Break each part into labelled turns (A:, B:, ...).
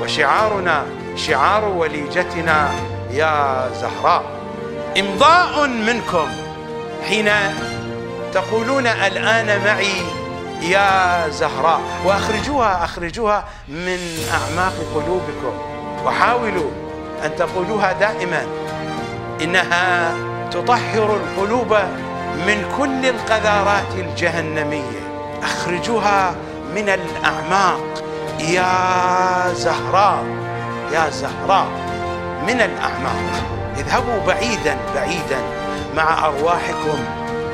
A: وشعارنا شعار وليجتنا يا زهراء امضاء منكم حين تقولون الآن معي يا زهراء وأخرجوها أخرجوها من أعماق قلوبكم وحاولوا أن تقولوها دائما إنها تطهر القلوب من كل القذارات الجهنمية أخرجوها من الأعماق
B: يا
A: زهراء يا زهراء من الأعماق اذهبوا بعيدا بعيدا مع أرواحكم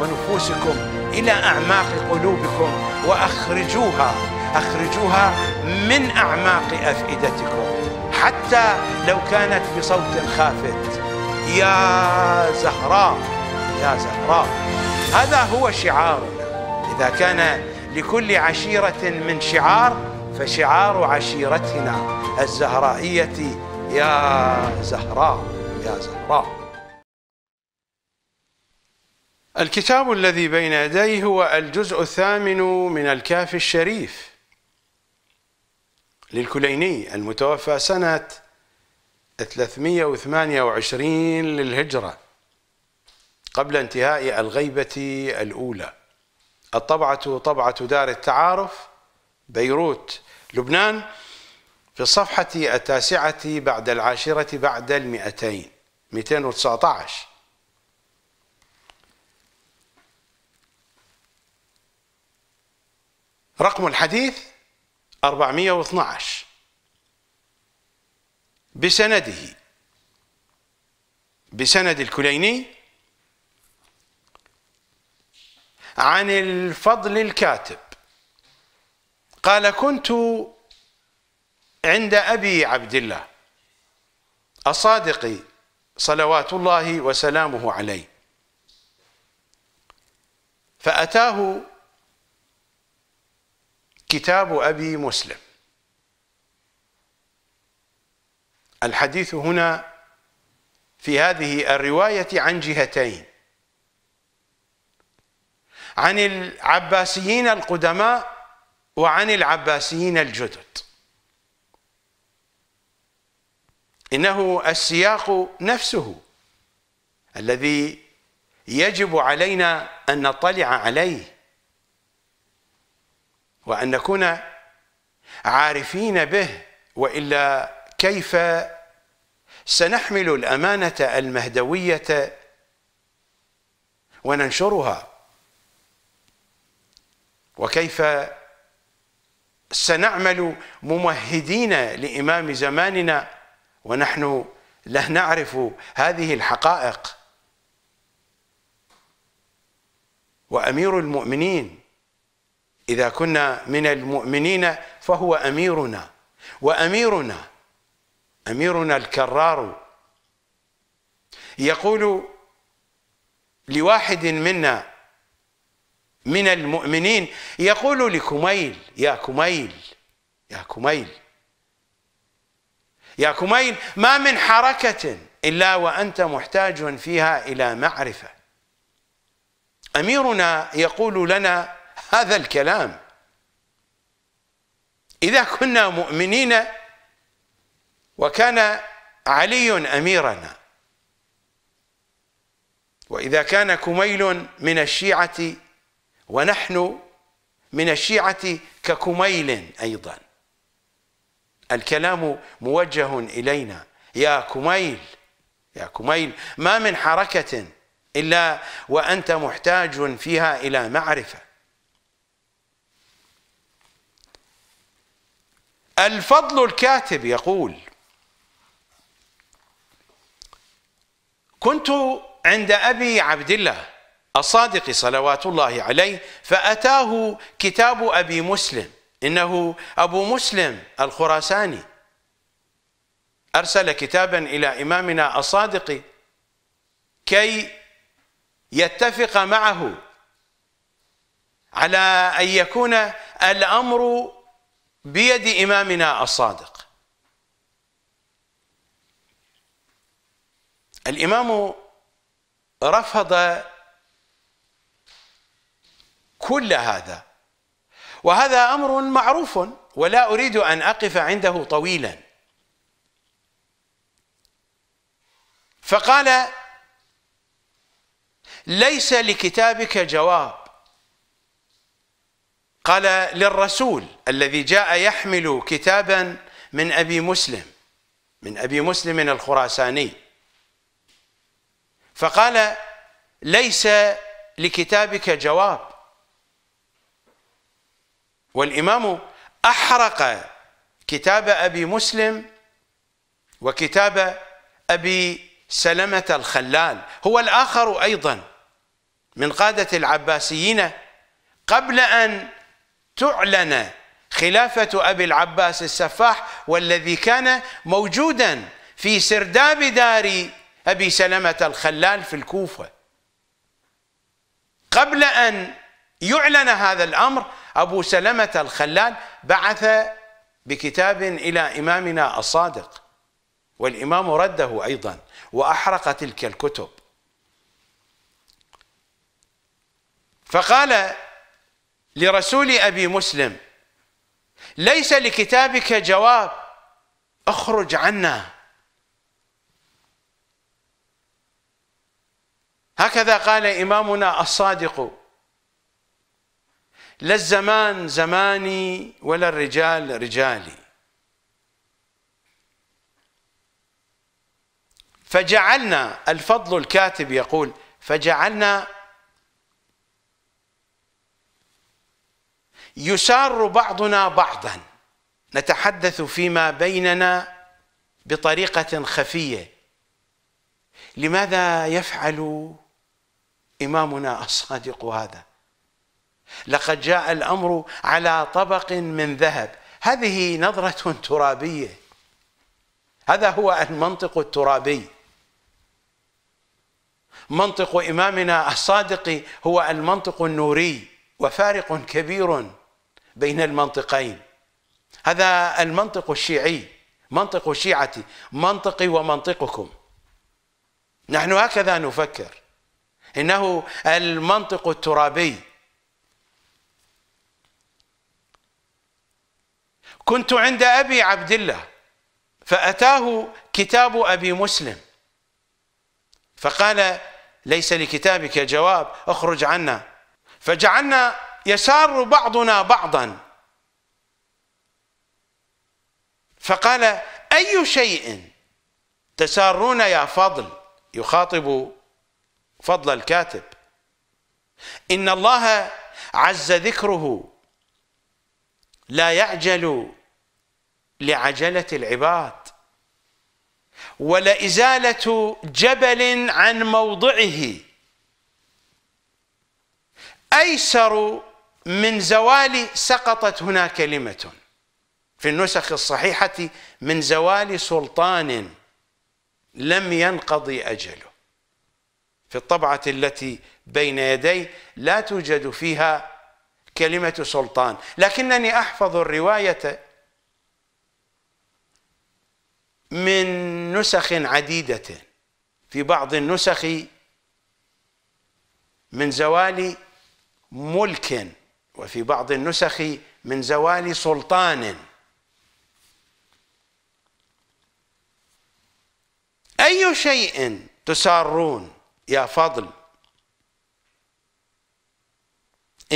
A: ونفوسكم إلى أعماق قلوبكم وأخرجوها أخرجوها من أعماق أفئدتكم حتى لو كانت بصوت خافت يا زهراء يا زهراء هذا هو شعارنا إذا كان لكل عشيرة من شعار فشعار عشيرتنا الزهرائية يا زهراء يا زهراء الكتاب الذي بين يديه هو الجزء الثامن من الكاف الشريف للكليني المتوفى سنة 328 للهجرة قبل انتهاء الغيبة الأولى الطبعة طبعة دار التعارف بيروت لبنان في الصفحة التاسعة بعد العاشرة بعد المئتين 219 رقم الحديث 412 بسنده بسند الكليني عن الفضل الكاتب قال كنت عند أبي عبد الله أصادقي صلوات الله وسلامه عليه فأتاه كتاب أبي مسلم الحديث هنا في هذه الرواية عن جهتين عن العباسيين القدماء وعن العباسيين الجدد إنه السياق نفسه الذي يجب علينا أن نطلع عليه وأن نكون عارفين به وإلا كيف سنحمل الأمانة المهدوية وننشرها وكيف سنعمل ممهدين لامام زماننا ونحن لا نعرف هذه الحقائق وامير المؤمنين اذا كنا من المؤمنين فهو اميرنا واميرنا اميرنا الكرار يقول لواحد منا من المؤمنين يقول لكميل يا كميل يا كميل يا كميل ما من حركة إلا وأنت محتاج فيها إلى معرفة أميرنا يقول لنا هذا الكلام إذا كنا مؤمنين وكان علي أميرنا وإذا كان كميل من الشيعة ونحن من الشيعة ككميل أيضا الكلام موجه إلينا يا كميل يا كميل ما من حركة إلا وأنت محتاج فيها إلى معرفة الفضل الكاتب يقول كنت عند أبي عبد الله الصادق صلوات الله عليه فأتاه كتاب أبي مسلم إنه أبو مسلم الخراساني أرسل كتابا إلى إمامنا الصادق كي يتفق معه على أن يكون الأمر بيد إمامنا الصادق الإمام رفض كل هذا وهذا امر معروف ولا اريد ان اقف عنده طويلا فقال ليس لكتابك جواب قال للرسول الذي جاء يحمل كتابا من ابي مسلم من ابي مسلم الخراساني فقال ليس لكتابك جواب والإمام أحرق كتاب أبي مسلم وكتاب أبي سلمة الخلال هو الآخر أيضا من قادة العباسيين قبل أن تعلن خلافة أبي العباس السفاح والذي كان موجودا في سرداب دار أبي سلمة الخلال في الكوفة قبل أن يعلن هذا الأمر أبو سلمة الخلال بعث بكتاب إلى إمامنا الصادق والإمام رده أيضا وأحرق تلك الكتب فقال لرسول أبي مسلم ليس لكتابك جواب اخرج عنا هكذا قال إمامنا الصادق لا الزمان زماني ولا الرجال رجالي فجعلنا الفضل الكاتب يقول فجعلنا يسار بعضنا بعضا نتحدث فيما بيننا بطريقة خفية لماذا يفعل إمامنا الصادق هذا لقد جاء الامر على طبق من ذهب هذه نظره ترابيه هذا هو المنطق الترابي منطق امامنا الصادق هو المنطق النوري وفارق كبير بين المنطقين هذا المنطق الشيعي منطق الشيعة منطقي ومنطقكم نحن هكذا نفكر إنه المنطق الترابي كنت عند أبي عبد الله فأتاه كتاب أبي مسلم فقال ليس لكتابك جواب اخرج عنا فجعلنا يسار بعضنا بعضا فقال أي شيء تسارون يا فضل يخاطب فضل الكاتب إن الله عز ذكره لا يعجل لعجلة العباد ولا إزالة جبل عن موضعه أيسر من زوال سقطت هنا كلمة في النسخ الصحيحة من زوال سلطان لم ينقضي أجله في الطبعة التي بين يدي لا توجد فيها كلمة سلطان لكنني أحفظ الرواية من نسخ عديدة في بعض النسخ من زوال ملك وفي بعض النسخ من زوال سلطان أي شيء تسارون يا فضل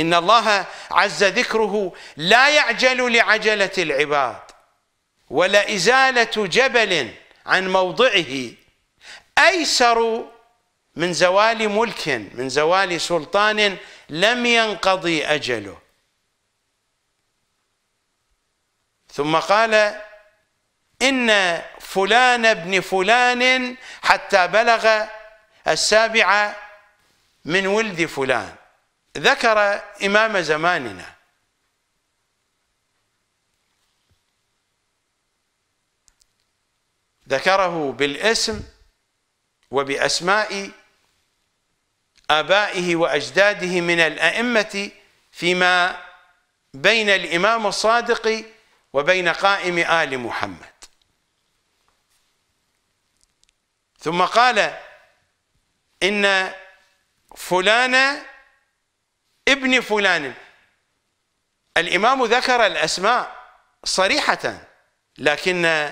A: إن الله عز ذكره لا يعجل لعجلة العباد ولا إزالة جبل عن موضعه أيسر من زوال ملك من زوال سلطان لم ينقضي أجله ثم قال إن فلان ابن فلان حتى بلغ السابعة من ولد فلان ذكر إمام زماننا ذكره بالاسم وبأسماء آبائه وأجداده من الأئمة فيما بين الإمام الصادق وبين قائم آل محمد ثم قال إن فلان ابن فلان الإمام ذكر الأسماء صريحة لكن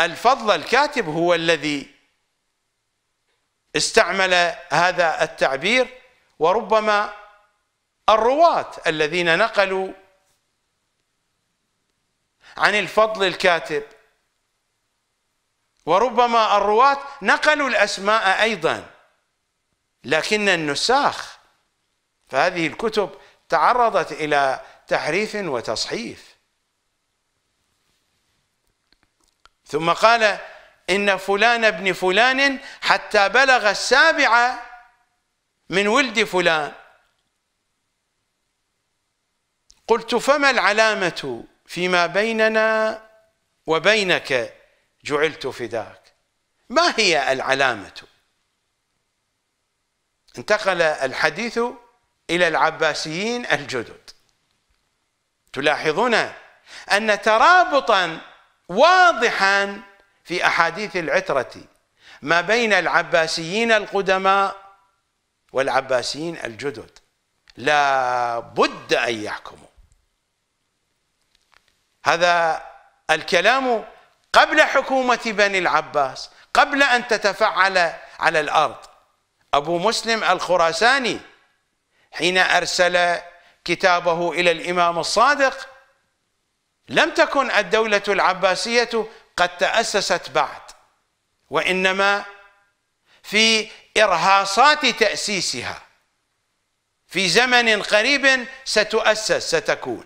A: الفضل الكاتب هو الذي استعمل هذا التعبير وربما الرواة الذين نقلوا عن الفضل الكاتب وربما الرواة نقلوا الأسماء أيضاً لكن النساخ فهذه الكتب تعرضت إلى تحريف وتصحيف ثم قال إن فلان ابن فلان حتى بلغ السابعة من ولد فلان قلت فما العلامة فيما بيننا وبينك جعلت فداك ما هي العلامة انتقل الحديث إلى العباسيين الجدد تلاحظون أن ترابطا واضحا في أحاديث العترة ما بين العباسيين القدماء والعباسيين الجدد لا بد أن يحكموا هذا الكلام قبل حكومة بني العباس قبل أن تتفعل على الأرض أبو مسلم الخراساني حين أرسل كتابه إلى الإمام الصادق لم تكن الدولة العباسية قد تأسست بعد وإنما في إرهاصات تأسيسها في زمن قريب ستؤسس ستكون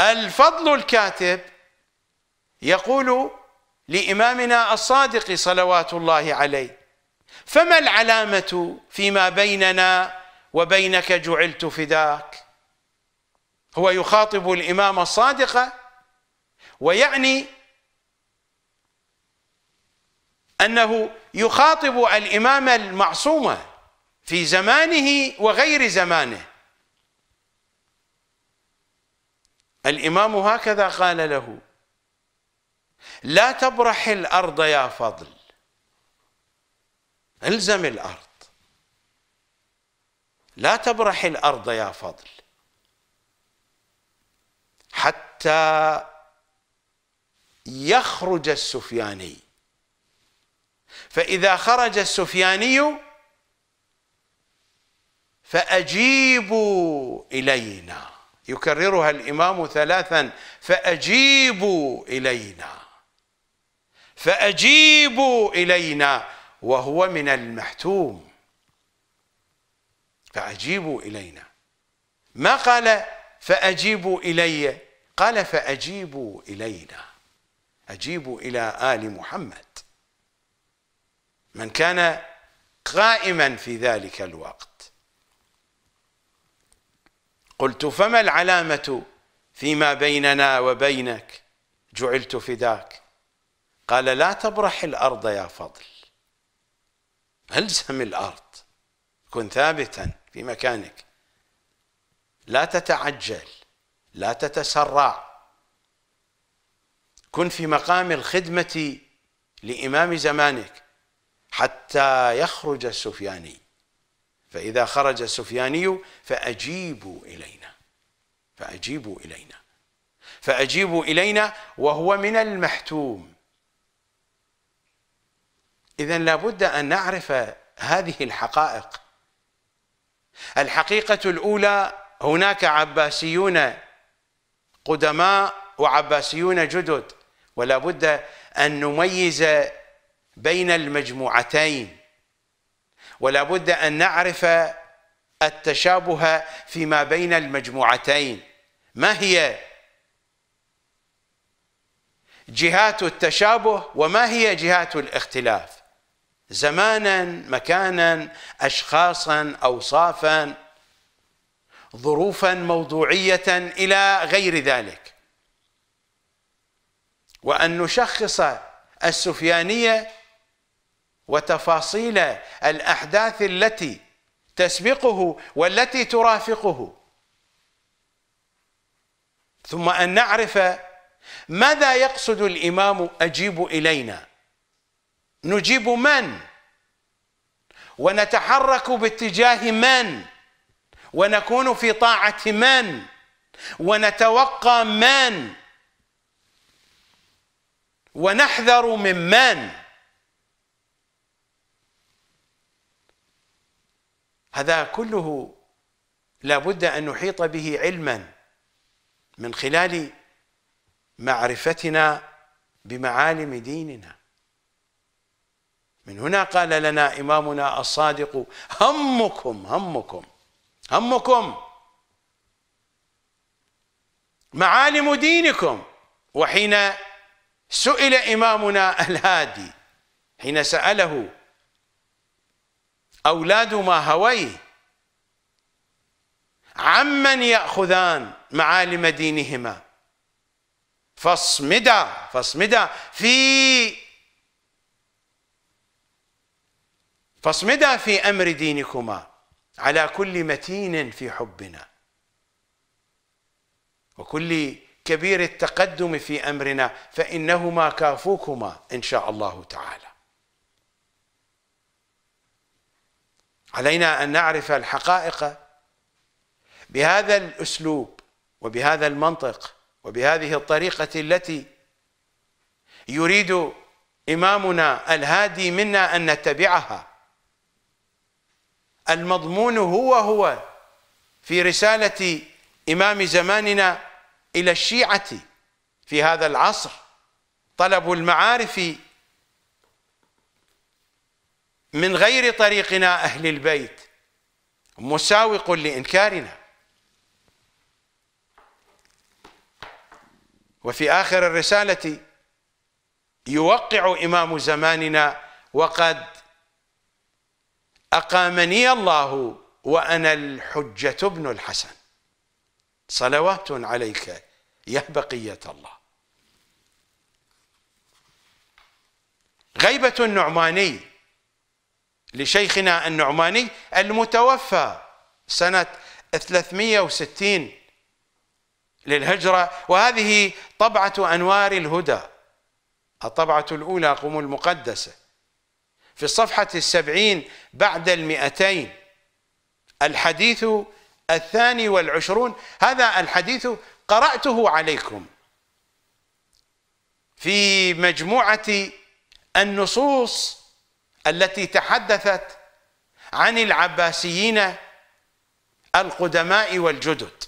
A: الفضل الكاتب يقول لإمامنا الصادق صلوات الله عليه فما العلامة فيما بيننا وبينك جعلت فداك هو يخاطب الإمام الصادق ويعني أنه يخاطب الإمام المعصومة في زمانه وغير زمانه الإمام هكذا قال له لا تبرح الأرض يا فضل الزم الأرض لا تبرح الأرض يا فضل حتى يخرج السفياني فإذا خرج السفياني فأجيبوا إلينا يكررها الإمام ثلاثا فأجيبوا إلينا فأجيبوا إلينا وهو من المحتوم فأجيبوا إلينا ما قال فأجيبوا إلي قال فأجيبوا إلينا أجيبوا إلى آل محمد من كان قائما في ذلك الوقت قلت فما العلامة فيما بيننا وبينك جعلت فداك قال لا تبرح الأرض يا فضل الزم الأرض كن ثابتا في مكانك لا تتعجل لا تتسرع كن في مقام الخدمة لإمام زمانك حتى يخرج السفياني فإذا خرج السفياني فأجيبوا إلينا فأجيبوا إلينا فأجيبوا إلينا وهو من المحتوم إذا لابد أن نعرف هذه الحقائق الحقيقة الأولى هناك عباسيون قدماء وعباسيون جدد ولا بد أن نميز بين المجموعتين ولا بد أن نعرف التشابه فيما بين المجموعتين ما هي جهات التشابه وما هي جهات الاختلاف زمانا مكانا اشخاصا اوصافا ظروفا موضوعيه الى غير ذلك وان نشخص السفيانيه وتفاصيل الاحداث التي تسبقه والتي ترافقه ثم ان نعرف ماذا يقصد الامام اجيب الينا نجيب من ونتحرك باتجاه من ونكون في طاعة من ونتوقى من ونحذر من من هذا كله لا بد أن نحيط به علما من خلال معرفتنا بمعالم ديننا من هنا قال لنا إمامنا الصادق همكم همكم همكم معالم دينكم وحين سئل إمامنا الهادي حين سأله أولاد ما هوي عمن يأخذان معالم دينهما فاصمدا فاصمدا في فاصمدا في أمر دينكما على كل متين في حبنا وكل كبير التقدم في أمرنا فإنهما كافوكما إن شاء الله تعالى علينا أن نعرف الحقائق بهذا الأسلوب وبهذا المنطق وبهذه الطريقة التي يريد إمامنا الهادي منا أن نتبعها المضمون هو هو في رسالة إمام زماننا إلى الشيعة في هذا العصر طلب المعارف من غير طريقنا أهل البيت مساوق لإنكارنا وفي آخر الرسالة يوقع إمام زماننا وقد أقامني الله وأنا الحجة ابن الحسن صلوات عليك يا بقية الله غيبة النعماني لشيخنا النعماني المتوفى سنة 360 للهجرة وهذه طبعة أنوار الهدى الطبعة الأولى قم المقدسة في الصفحة السبعين بعد المئتين الحديث الثاني والعشرون هذا الحديث قرأته عليكم في مجموعة النصوص التي تحدثت عن العباسيين القدماء والجدد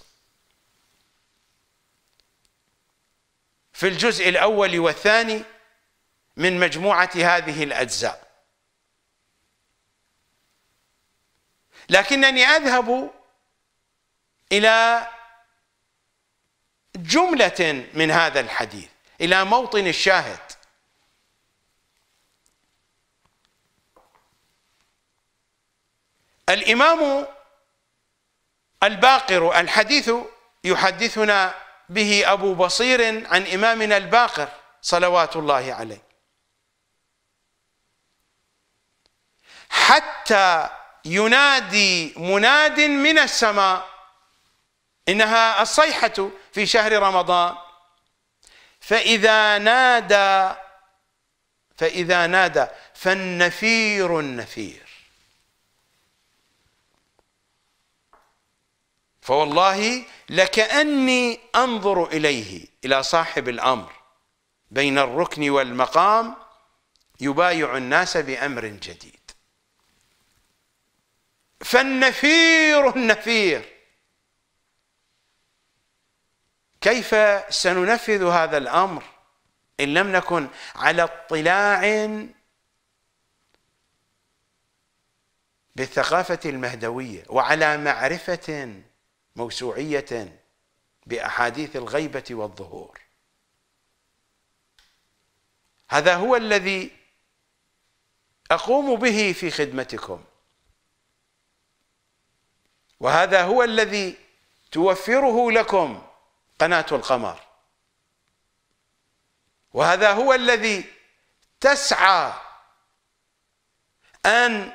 A: في الجزء الأول والثاني من مجموعة هذه الأجزاء لكنني أذهب إلى جملة من هذا الحديث إلى موطن الشاهد الإمام الباقر الحديث يحدثنا به أبو بصير عن إمامنا الباقر صلوات الله عليه حتى ينادي مناد من السماء إنها الصيحة في شهر رمضان فإذا نادى فإذا نادى فالنفير النفير فوالله لكأني أنظر إليه إلى صاحب الأمر بين الركن والمقام يبايع الناس بأمر جديد فالنفير النفير كيف سننفذ هذا الامر ان لم نكن على اطلاع بالثقافه المهدويه وعلى معرفه موسوعيه باحاديث الغيبه والظهور هذا هو الذي اقوم به في خدمتكم وهذا هو الذي توفره لكم قناة القمر وهذا هو الذي تسعى أن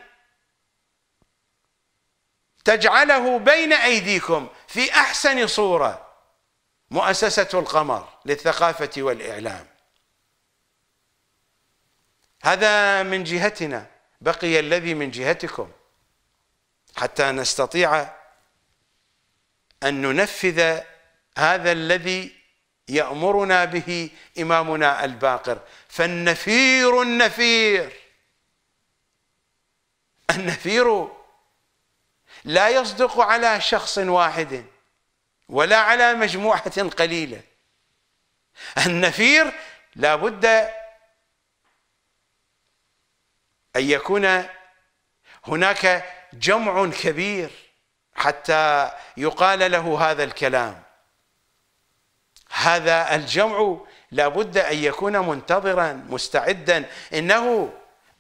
A: تجعله بين أيديكم في أحسن صورة مؤسسة القمر للثقافة والإعلام هذا من جهتنا بقي الذي من جهتكم حتى نستطيع أن ننفذ هذا الذي يأمرنا به إمامنا الباقر فالنفير النفير النفير لا يصدق على شخص واحد ولا على مجموعة قليلة النفير لا بد أن يكون هناك جمع كبير حتى يقال له هذا الكلام هذا الجمع لابد ان يكون منتظرا مستعدا انه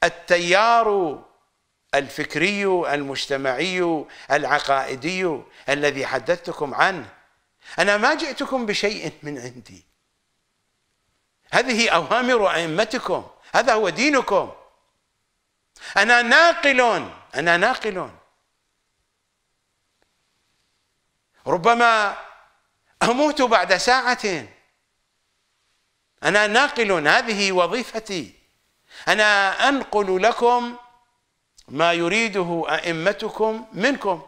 A: التيار الفكري المجتمعي العقائدي الذي حدثتكم عنه انا ما جئتكم بشيء من عندي هذه اوامر ائمتكم هذا هو دينكم انا ناقل انا ناقل ربما أموت بعد ساعة أنا ناقل هذه وظيفتي أنا أنقل لكم ما يريده أئمتكم منكم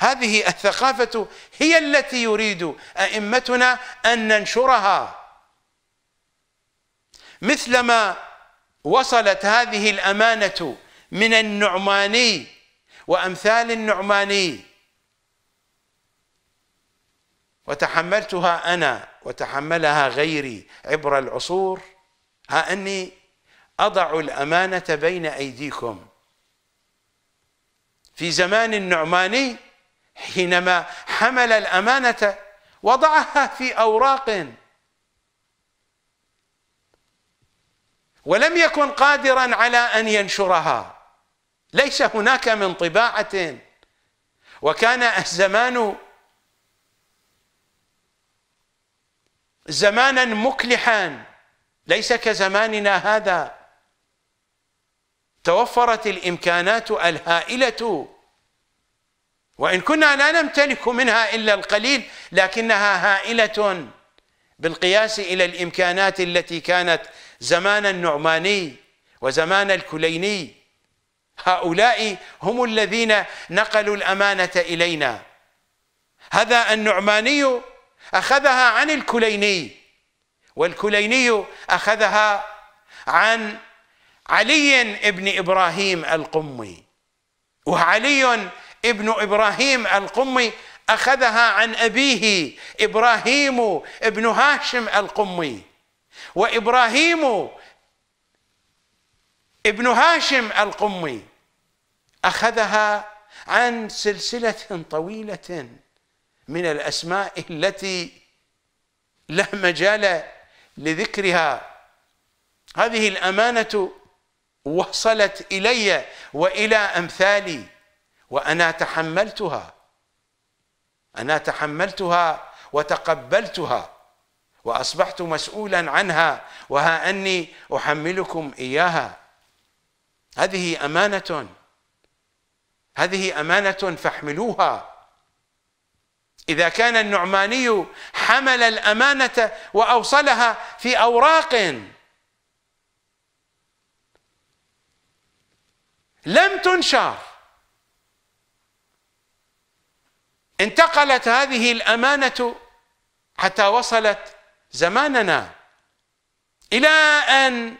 A: هذه الثقافة هي التي يريد أئمتنا أن ننشرها مثلما وصلت هذه الأمانة من النعماني وأمثال النعماني وتحملتها انا وتحملها غيري عبر العصور ها اني اضع الامانه بين ايديكم في زمان النعماني حينما حمل الامانه وضعها في اوراق ولم يكن قادرا على ان ينشرها ليس هناك من طباعه وكان الزمان زمانا مكلحا ليس كزماننا هذا توفرت الامكانات الهائله وان كنا لا نمتلك منها الا القليل لكنها هائله بالقياس الى الامكانات التي كانت زمان النعماني وزمان الكليني هؤلاء هم الذين نقلوا الامانه الينا هذا النعماني أخذها عن الكليني والكليني أخذها عن علي ابن إبراهيم القمي وعلي ابن إبراهيم القمي أخذها عن أبيه إبراهيم ابن هاشم القمي وإبراهيم ابن هاشم القمي أخذها عن سلسلة طويلة من الأسماء التي لا مجال لذكرها هذه الأمانة وصلت إلي وإلى أمثالي وأنا تحملتها أنا تحملتها وتقبلتها وأصبحت مسؤولا عنها وها أني أحملكم إياها هذه أمانة هذه أمانة فاحملوها إذا كان النعماني حمل الأمانة وأوصلها في أوراق لم تنشر انتقلت هذه الأمانة حتى وصلت زماننا إلى أن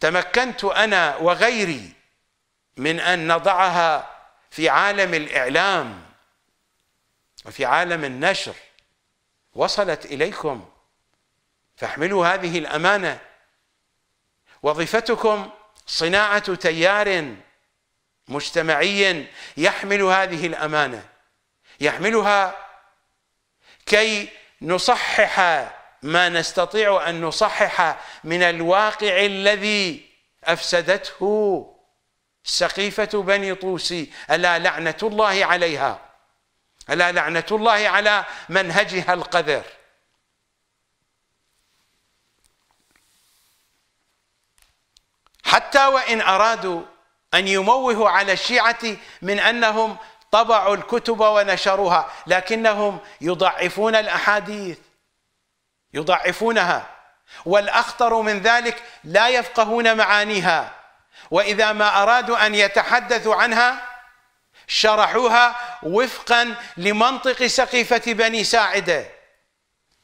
A: تمكنت أنا وغيري من أن نضعها في عالم الإعلام وفي عالم النشر وصلت إليكم فاحملوا هذه الأمانة وظيفتكم صناعة تيار مجتمعي يحمل هذه الأمانة يحملها كي نصحح ما نستطيع أن نصحح من الواقع الذي أفسدته سقيفة بني طوسي ألا لعنة الله عليها ألا لعنة الله على منهجها القذر حتى وإن أرادوا أن يموهوا على الشيعة من أنهم طبعوا الكتب ونشروها لكنهم يضعفون الأحاديث يضعفونها والأخطر من ذلك لا يفقهون معانيها واذا ما ارادوا ان يتحدثوا عنها شرحوها وفقا لمنطق سقيفه بني ساعده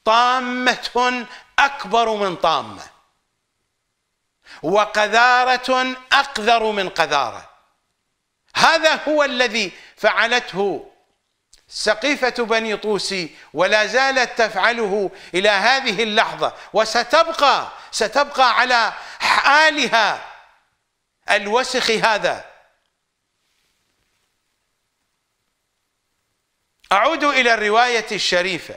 A: طامه اكبر من طامه وقذاره اقذر من قذاره هذا هو الذي فعلته سقيفة بني طوسي ولا زالت تفعله إلى هذه اللحظة وستبقى ستبقى على حالها الوسخ هذا أعود إلى الرواية الشريفة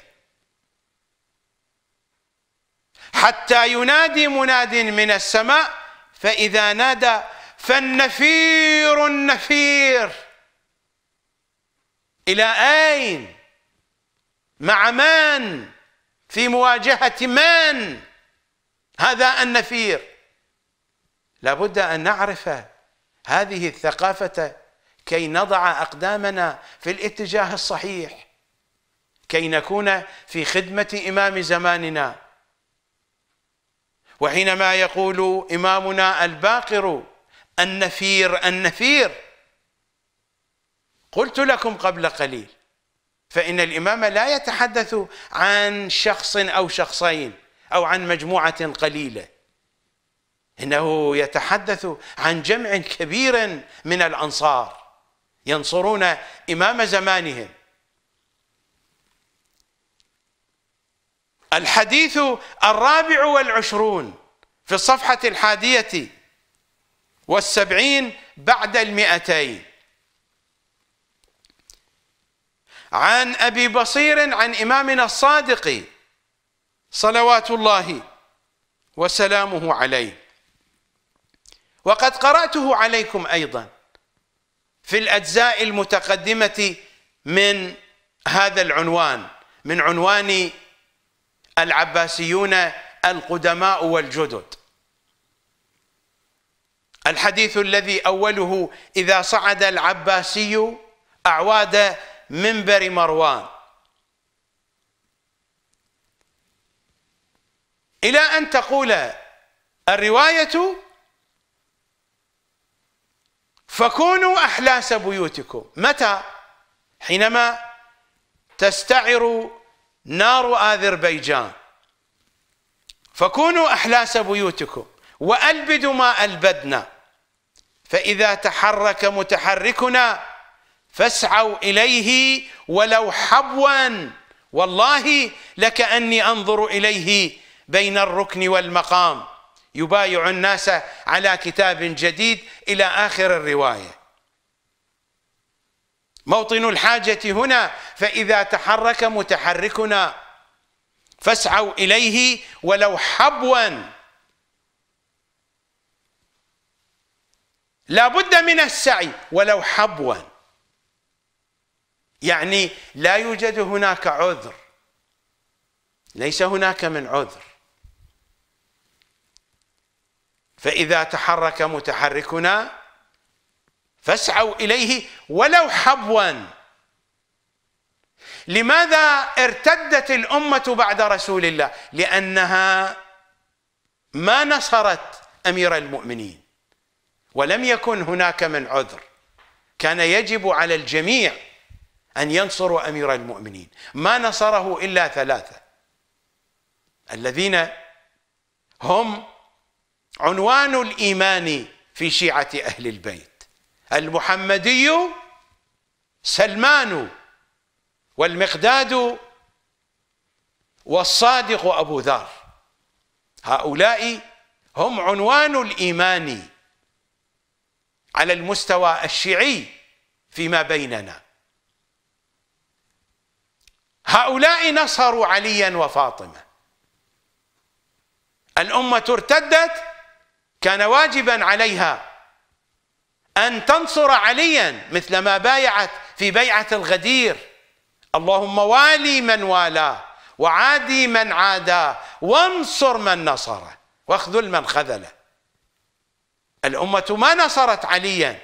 A: حتى ينادي مناد من السماء فإذا نادى فالنفير النفير إلى أين مع من في مواجهة من هذا النفير لابد ان نعرف هذه الثقافه كي نضع اقدامنا في الاتجاه الصحيح كي نكون في خدمه امام زماننا وحينما يقول امامنا الباقر النفير النفير قلت لكم قبل قليل فان الامام لا يتحدث عن شخص او شخصين او عن مجموعه قليله انه يتحدث عن جمع كبير من الانصار ينصرون امام زمانهم الحديث الرابع والعشرون في الصفحه الحاديه والسبعين بعد المئتين عن ابي بصير عن امامنا الصادق صلوات الله وسلامه عليه وقد قراته عليكم ايضا في الاجزاء المتقدمه من هذا العنوان من عنوان العباسيون القدماء والجدد الحديث الذي اوله اذا صعد العباسي اعواد منبر مروان الى ان تقول الروايه فكونوا أحلاس بيوتكم متى حينما تستعر نار آذربيجان فكونوا أحلاس بيوتكم وألبدوا ما ألبدنا فإذا تحرك متحركنا فاسعوا إليه ولو حبوا والله لكأني أنظر إليه بين الركن والمقام يبايع الناس على كتاب جديد إلى آخر الرواية موطن الحاجة هنا فإذا تحرك متحركنا فاسعوا إليه ولو حبوا لا بد من السعي ولو حبوا يعني لا يوجد هناك عذر ليس هناك من عذر فإذا تحرك متحركنا فاسعوا إليه ولو حبوا لماذا ارتدت الأمة بعد رسول الله لأنها ما نصرت أمير المؤمنين ولم يكن هناك من عذر كان يجب على الجميع أن ينصروا أمير المؤمنين ما نصره إلا ثلاثة الذين هم عنوان الإيمان في شيعة أهل البيت المحمدي سلمان والمقداد والصادق أبو ذر هؤلاء هم عنوان الإيمان على المستوى الشيعي فيما بيننا هؤلاء نصروا عليا وفاطمة الأمة ارتدت كان واجبا عليها أن تنصر عليا مثلما بايعت في بيعة الغدير اللهم والي من والاه وعادي من عاداه وانصر من نصره واخذل من خذله الأمة ما نصرت عليا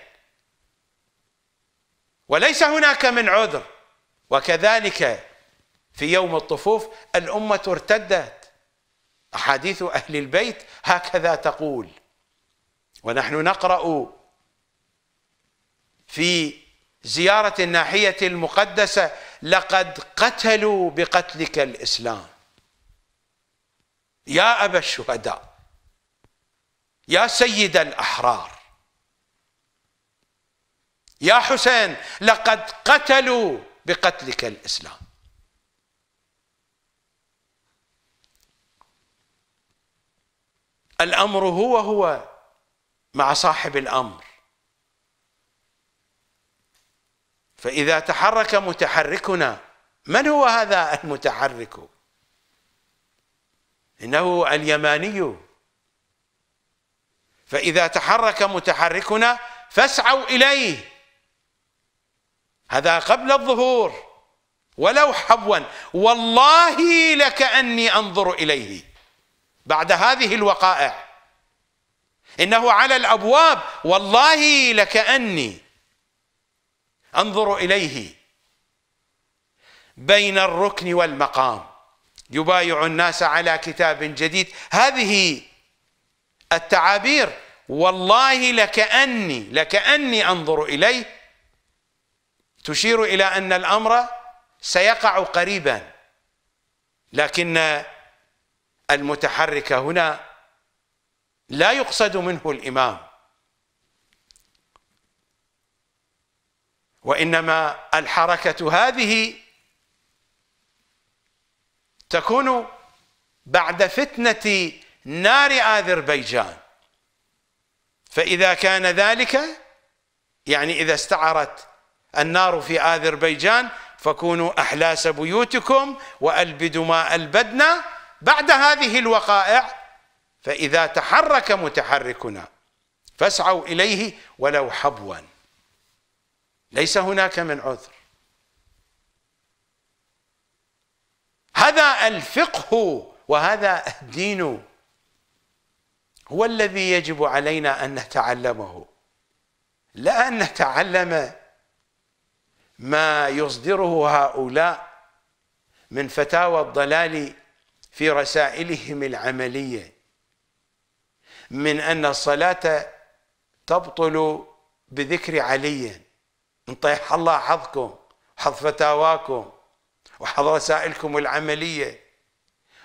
A: وليس هناك من عذر وكذلك في يوم الطفوف الأمة ارتدت أحاديث أهل البيت هكذا تقول ونحن نقرأ في زيارة الناحية المقدسة لقد قتلوا بقتلك الإسلام يا أبا الشهداء يا سيد الأحرار يا حسين لقد قتلوا بقتلك الإسلام الأمر هو هو مع صاحب الامر فاذا تحرك متحركنا من هو هذا المتحرك انه اليماني فاذا تحرك متحركنا فاسعوا اليه هذا قبل الظهور ولو حبوا والله لكأني أنظر إليه بعد هذه الوقائع إنه على الأبواب والله لكأني أنظر إليه بين الركن والمقام يبايع الناس على كتاب جديد هذه التعابير والله لكأني لكأني أنظر إليه تشير إلى أن الأمر سيقع قريبا لكن المتحرك هنا لا يقصد منه الإمام وإنما الحركة هذه تكون بعد فتنة نار آذربيجان فإذا كان ذلك يعني إذا استعرت النار في آذربيجان فكونوا أحلاس بيوتكم وألبدوا ما ألبدنا بعد هذه الوقائع فإذا تحرك متحركنا فاسعوا إليه ولو حبوا ليس هناك من عذر هذا الفقه وهذا الدين هو الذي يجب علينا أن نتعلمه لا أن نتعلم ما يصدره هؤلاء من فتاوى الضلال في رسائلهم العمليه من أن الصلاة تبطل بذكر علي نطيح الله حظكم حظ فتاواكم وحظ رسائلكم العملية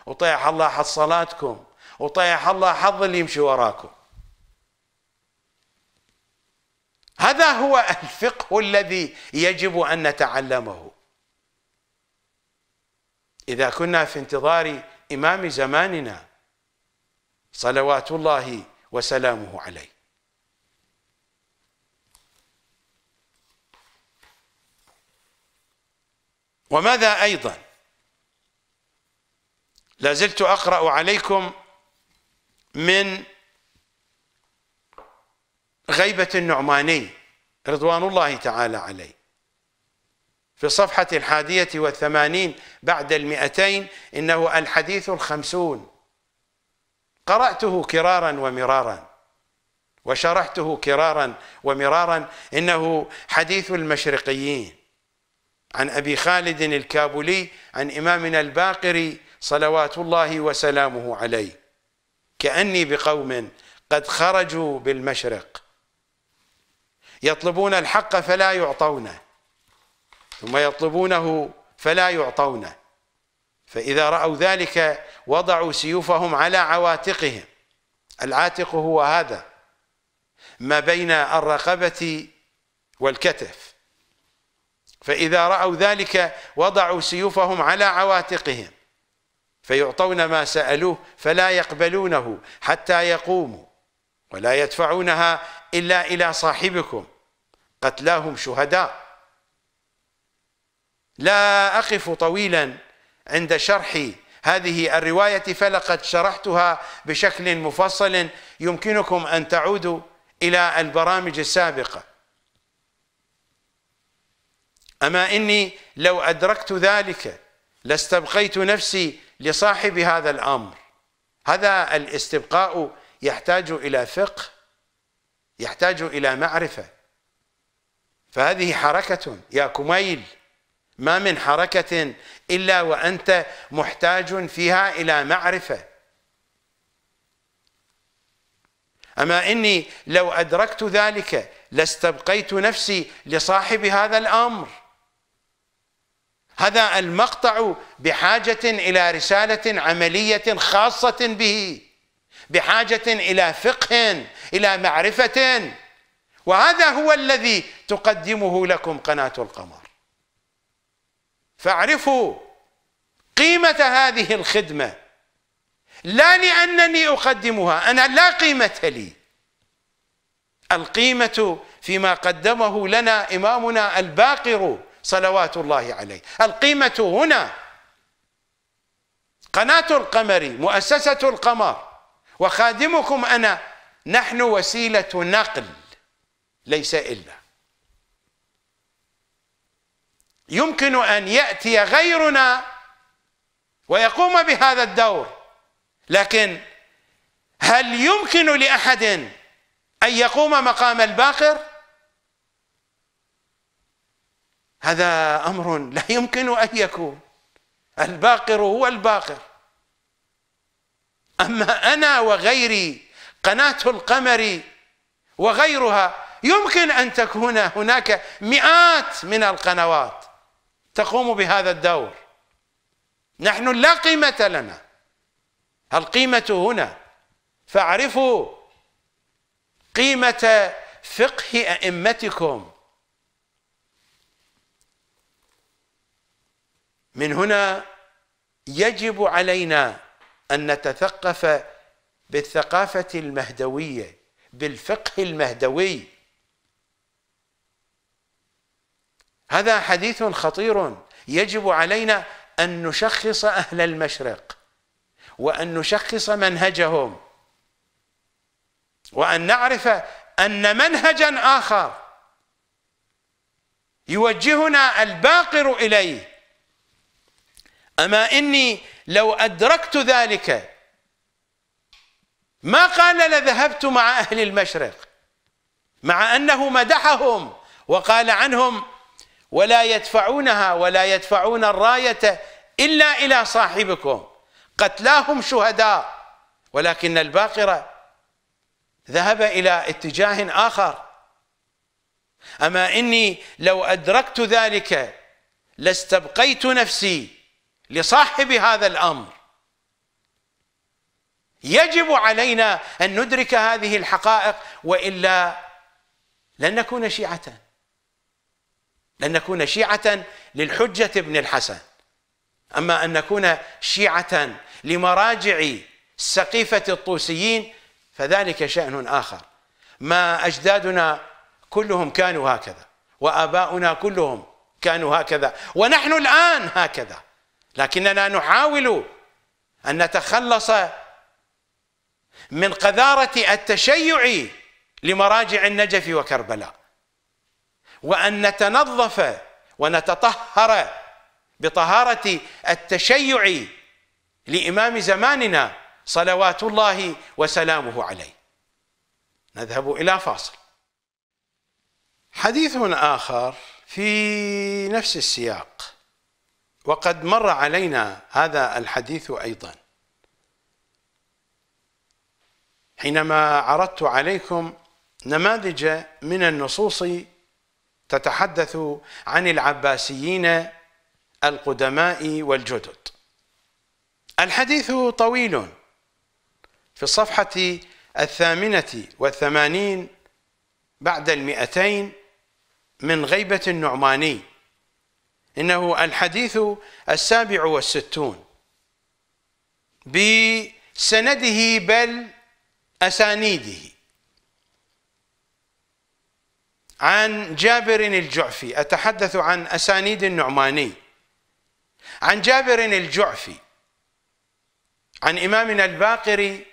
A: وطيح الله حظ صلاتكم وطيح الله حظ اللي يمشي وراكم هذا هو الفقه الذي يجب أن نتعلمه إذا كنا في انتظار إمام زماننا صلوات الله وسلامه عليه وماذا أيضا لازلت أقرأ عليكم من غيبة النعماني رضوان الله تعالى عليه في الصفحة الحادية والثمانين بعد المئتين إنه الحديث الخمسون قرأته كرارا ومرارا وشرحته كرارا ومرارا إنه حديث المشرقيين عن أبي خالد الكابولي عن إمامنا الباقري صلوات الله وسلامه عليه كأني بقوم قد خرجوا بالمشرق يطلبون الحق فلا يعطونه ثم يطلبونه فلا يعطونه فإذا رأوا ذلك وضعوا سيوفهم على عواتقهم العاتق هو هذا ما بين الرقبة والكتف فإذا رأوا ذلك وضعوا سيوفهم على عواتقهم فيعطون ما سألوه فلا يقبلونه حتى يقوموا ولا يدفعونها إلا إلى صاحبكم قتلاهم شهداء لا أقف طويلا عند شرح هذه الرواية فلقد شرحتها بشكل مفصل يمكنكم أن تعودوا إلى البرامج السابقة أما إني لو أدركت ذلك لاستبقيت نفسي لصاحب هذا الأمر هذا الاستبقاء يحتاج إلى فقه يحتاج إلى معرفة فهذه حركة يا كميل ما من حركة إلا وأنت محتاج فيها إلى معرفة أما إني لو أدركت ذلك لاستبقيت نفسي لصاحب هذا الأمر هذا المقطع بحاجة إلى رسالة عملية خاصة به بحاجة إلى فقه إلى معرفة وهذا هو الذي تقدمه لكم قناة القمر فاعرفوا قيمة هذه الخدمة لا لأنني أقدمها أنا لا قيمة لي القيمة فيما قدمه لنا إمامنا الباقر صلوات الله عليه القيمة هنا قناة القمر مؤسسة القمر وخادمكم أنا نحن وسيلة نقل ليس إلا يمكن ان ياتي غيرنا ويقوم بهذا الدور لكن هل يمكن لاحد ان يقوم مقام الباقر هذا امر لا يمكن ان يكون الباقر هو الباقر اما انا وغيري قناه القمر وغيرها يمكن ان تكون هناك مئات من القنوات تقوم بهذا الدور نحن لا قيمة لنا القيمة هنا فاعرفوا قيمة فقه أئمتكم من هنا يجب علينا أن نتثقف بالثقافة المهدوية بالفقه المهدوي هذا حديث خطير يجب علينا أن نشخص أهل المشرق وأن نشخص منهجهم وأن نعرف أن منهجا آخر يوجهنا الباقر إليه أما إني لو أدركت ذلك ما قال لذهبت مع أهل المشرق مع أنه مدحهم وقال عنهم ولا يدفعونها ولا يدفعون الراية إلا إلى صاحبكم قتلاهم شهداء ولكن الباقرة ذهب إلى اتجاه آخر أما إني لو أدركت ذلك لاستبقيت نفسي لصاحب هذا الأمر يجب علينا أن ندرك هذه الحقائق وإلا لن نكون شيعةً لن نكون شيعة للحجة بن الحسن أما أن نكون شيعة لمراجع سقيفة الطوسيين فذلك شأن آخر ما أجدادنا كلهم كانوا هكذا وآباؤنا كلهم كانوا هكذا ونحن الآن هكذا لكننا نحاول أن نتخلص من قذارة التشيع لمراجع النجف وكربلاء وأن نتنظف ونتطهر بطهارة التشيع لإمام زماننا صلوات الله وسلامه عليه نذهب إلى فاصل حديث آخر في نفس السياق وقد مر علينا هذا الحديث أيضا حينما عرضت عليكم نماذج من النصوص تتحدث عن العباسيين القدماء والجدد الحديث طويل في الصفحة الثامنة والثمانين بعد المئتين من غيبة النعماني إنه الحديث السابع والستون بسنده بل أسانيده عن جابر الجعفي أتحدث عن أسانيد النعماني عن جابر الجعفي عن إمامنا الباقري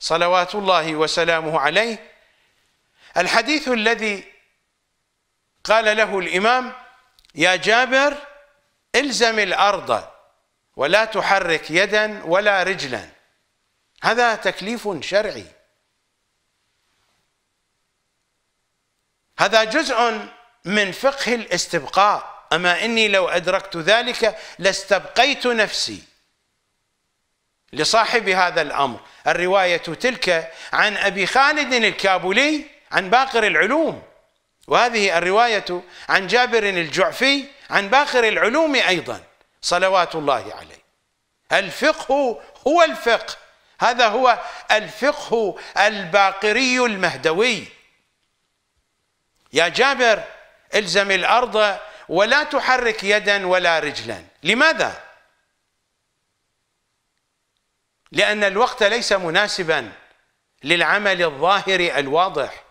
A: صلوات الله وسلامه عليه الحديث الذي قال له الإمام يا جابر الزم الأرض ولا تحرك يدا ولا رجلا هذا تكليف شرعي هذا جزء من فقه الاستبقاء أما إني لو أدركت ذلك لاستبقيت نفسي لصاحب هذا الأمر الرواية تلك عن أبي خالد الكابولي عن باقر العلوم وهذه الرواية عن جابر الجعفي عن باقر العلوم أيضا صلوات الله عليه الفقه هو الفقه هذا هو الفقه الباقري المهدوي يا جابر الزم الأرض ولا تحرك يدا ولا رجلا لماذا؟ لأن الوقت ليس مناسبا للعمل الظاهر الواضح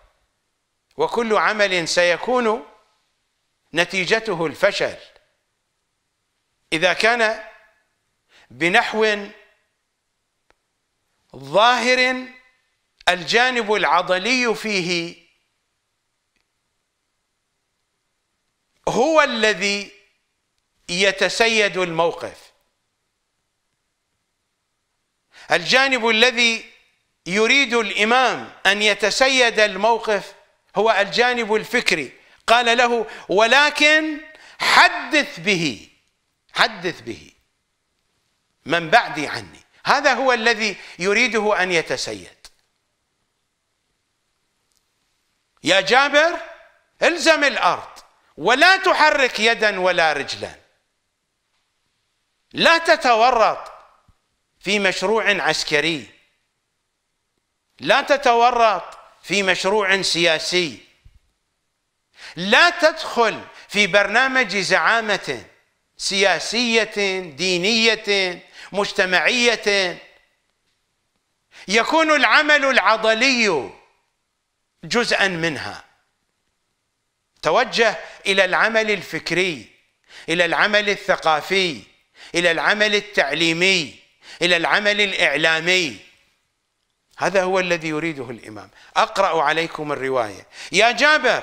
A: وكل عمل سيكون نتيجته الفشل إذا كان بنحو ظاهر الجانب العضلي فيه هو الذي يتسيد الموقف الجانب الذي يريد الإمام أن يتسيد الموقف هو الجانب الفكري قال له ولكن حدث به حدث به من بعدي عني هذا هو الذي يريده أن يتسيد يا جابر الزم الأرض ولا تحرك يدا ولا رجلا لا تتورط في مشروع عسكري لا تتورط في مشروع سياسي لا تدخل في برنامج زعامه سياسيه دينيه مجتمعيه يكون العمل العضلي جزءا منها توجه إلى العمل الفكري إلى العمل الثقافي إلى العمل التعليمي إلى العمل الإعلامي هذا هو الذي يريده الإمام أقرأ عليكم الرواية يا جابر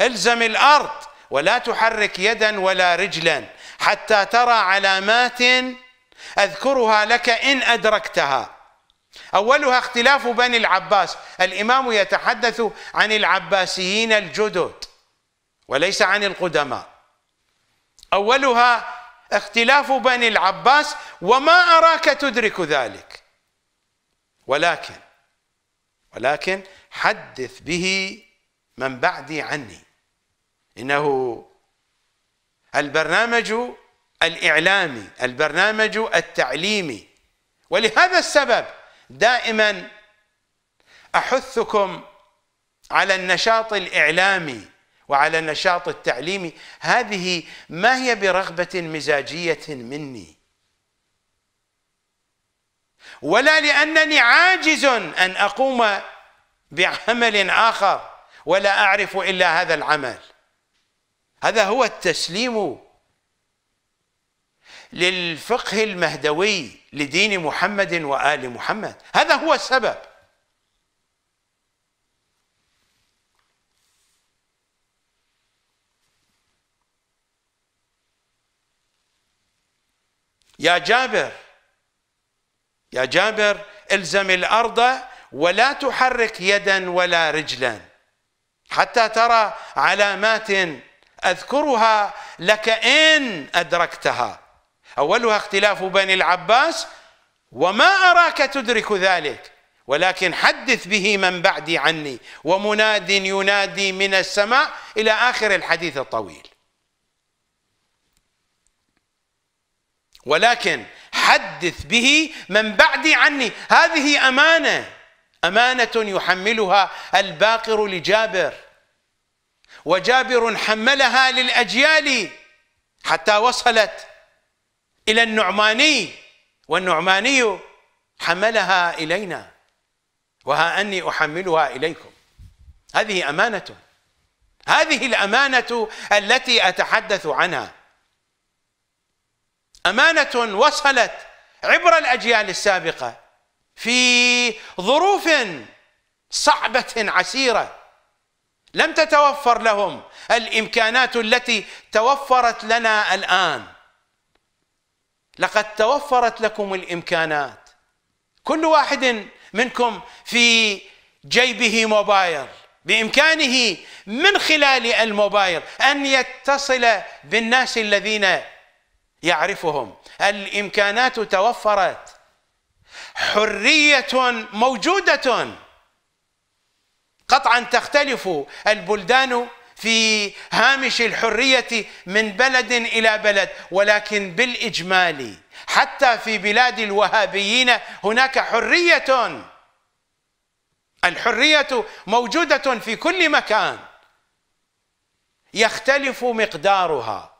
A: الزم الأرض ولا تحرك يدا ولا رجلا حتى ترى علامات أذكرها لك إن أدركتها أولها اختلاف بني العباس الإمام يتحدث عن العباسيين الجدد وليس عن القدماء أولها اختلاف بني العباس وما أراك تدرك ذلك ولكن ولكن حدث به من بعدي عني إنه البرنامج الإعلامي البرنامج التعليمي ولهذا السبب دائما أحثكم على النشاط الإعلامي وعلى النشاط التعليمي هذه ما هي برغبة مزاجية مني ولا لأنني عاجز أن أقوم بعمل آخر ولا أعرف إلا هذا العمل هذا هو التسليم للفقه المهدوي لدين محمد وآل محمد هذا هو السبب يا جابر يا جابر الزم الارض ولا تحرك يدا ولا رجلا حتى ترى علامات اذكرها لك ان ادركتها اولها اختلاف بني العباس وما اراك تدرك ذلك ولكن حدث به من بعدي عني ومناد ينادي من السماء الى اخر الحديث الطويل ولكن حدث به من بعدي عني هذه امانه امانه يحملها الباقر لجابر وجابر حملها للاجيال حتى وصلت الى النعماني والنعماني حملها الينا وها اني احملها اليكم هذه امانه هذه الامانه التي اتحدث عنها امانه وصلت عبر الاجيال السابقه في ظروف صعبه عسيره لم تتوفر لهم الامكانات التي توفرت لنا الان لقد توفرت لكم الامكانات كل واحد منكم في جيبه موبايل بامكانه من خلال الموبايل ان يتصل بالناس الذين يعرفهم الامكانات توفرت حريه موجوده قطعا تختلف البلدان في هامش الحريه من بلد الى بلد ولكن بالاجمال حتى في بلاد الوهابيين هناك حريه الحريه موجوده في كل مكان يختلف مقدارها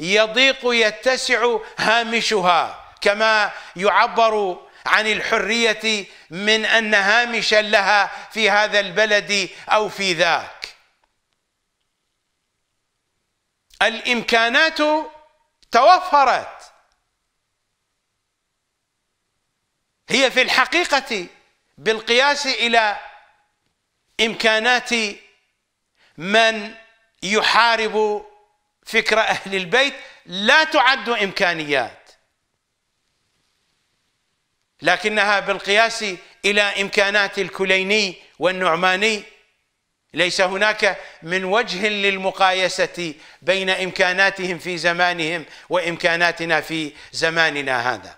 A: يضيق يتسع هامشها كما يعبر عن الحرية من أن هامشا لها في هذا البلد أو في ذاك الإمكانات توفرت هي في الحقيقة بالقياس إلى إمكانات من يحارب فكرة أهل البيت لا تعد إمكانيات لكنها بالقياس إلى إمكانات الكليني والنعماني ليس هناك من وجه للمقايسة بين إمكاناتهم في زمانهم وإمكاناتنا في زماننا هذا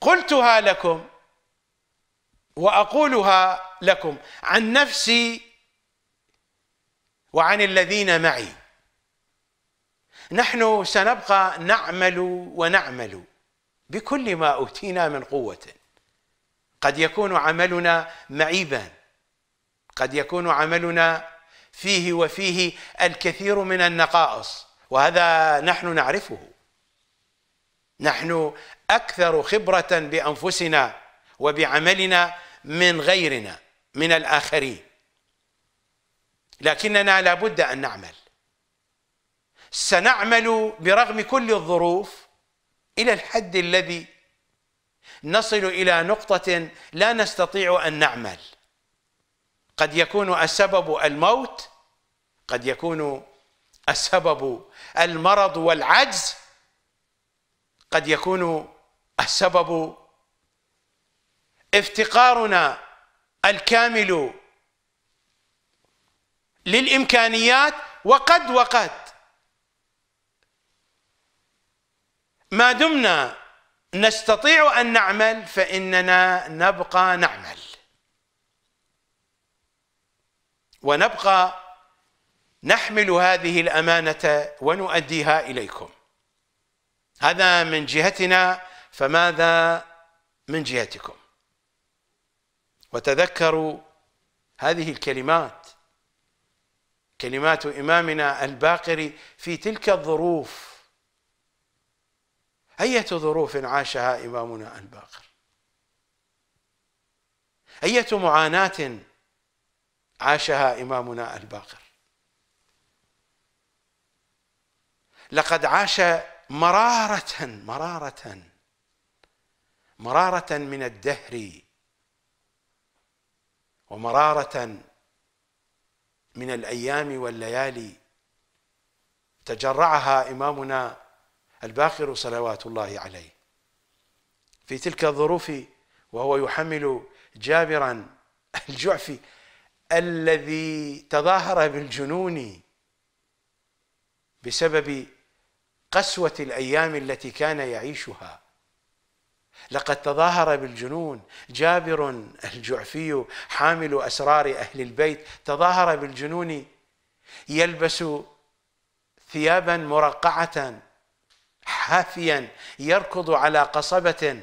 A: قلتها لكم وأقولها لكم عن نفسي وعن الذين معي نحن سنبقى نعمل ونعمل بكل ما اوتينا من قوه قد يكون عملنا معيبا قد يكون عملنا فيه وفيه الكثير من النقائص وهذا نحن نعرفه نحن اكثر خبره بانفسنا وبعملنا من غيرنا من الاخرين لكننا لابد ان نعمل سنعمل برغم كل الظروف الى الحد الذي نصل الى نقطه لا نستطيع ان نعمل قد يكون السبب الموت قد يكون السبب المرض والعجز قد يكون السبب افتقارنا الكامل للإمكانيات وقد وقد ما دمنا نستطيع أن نعمل فإننا نبقى نعمل ونبقى نحمل هذه الأمانة ونؤديها إليكم هذا من جهتنا فماذا من جهتكم وتذكروا هذه الكلمات كلمات إمامنا الباقري في تلك الظروف أية ظروف عاشها إمامنا الباقر أية معاناة عاشها إمامنا الباقر لقد عاش مرارة مرارة مرارة من الدهر ومرارة من الأيام والليالي تجرعها إمامنا الباقر صلوات الله عليه في تلك الظروف وهو يحمل جابرا الجعفي الذي تظاهر بالجنون بسبب قسوة الأيام التي كان يعيشها لقد تظاهر بالجنون جابر الجعفي حامل اسرار اهل البيت تظاهر بالجنون يلبس ثيابا مرقعه حافيا يركض على قصبه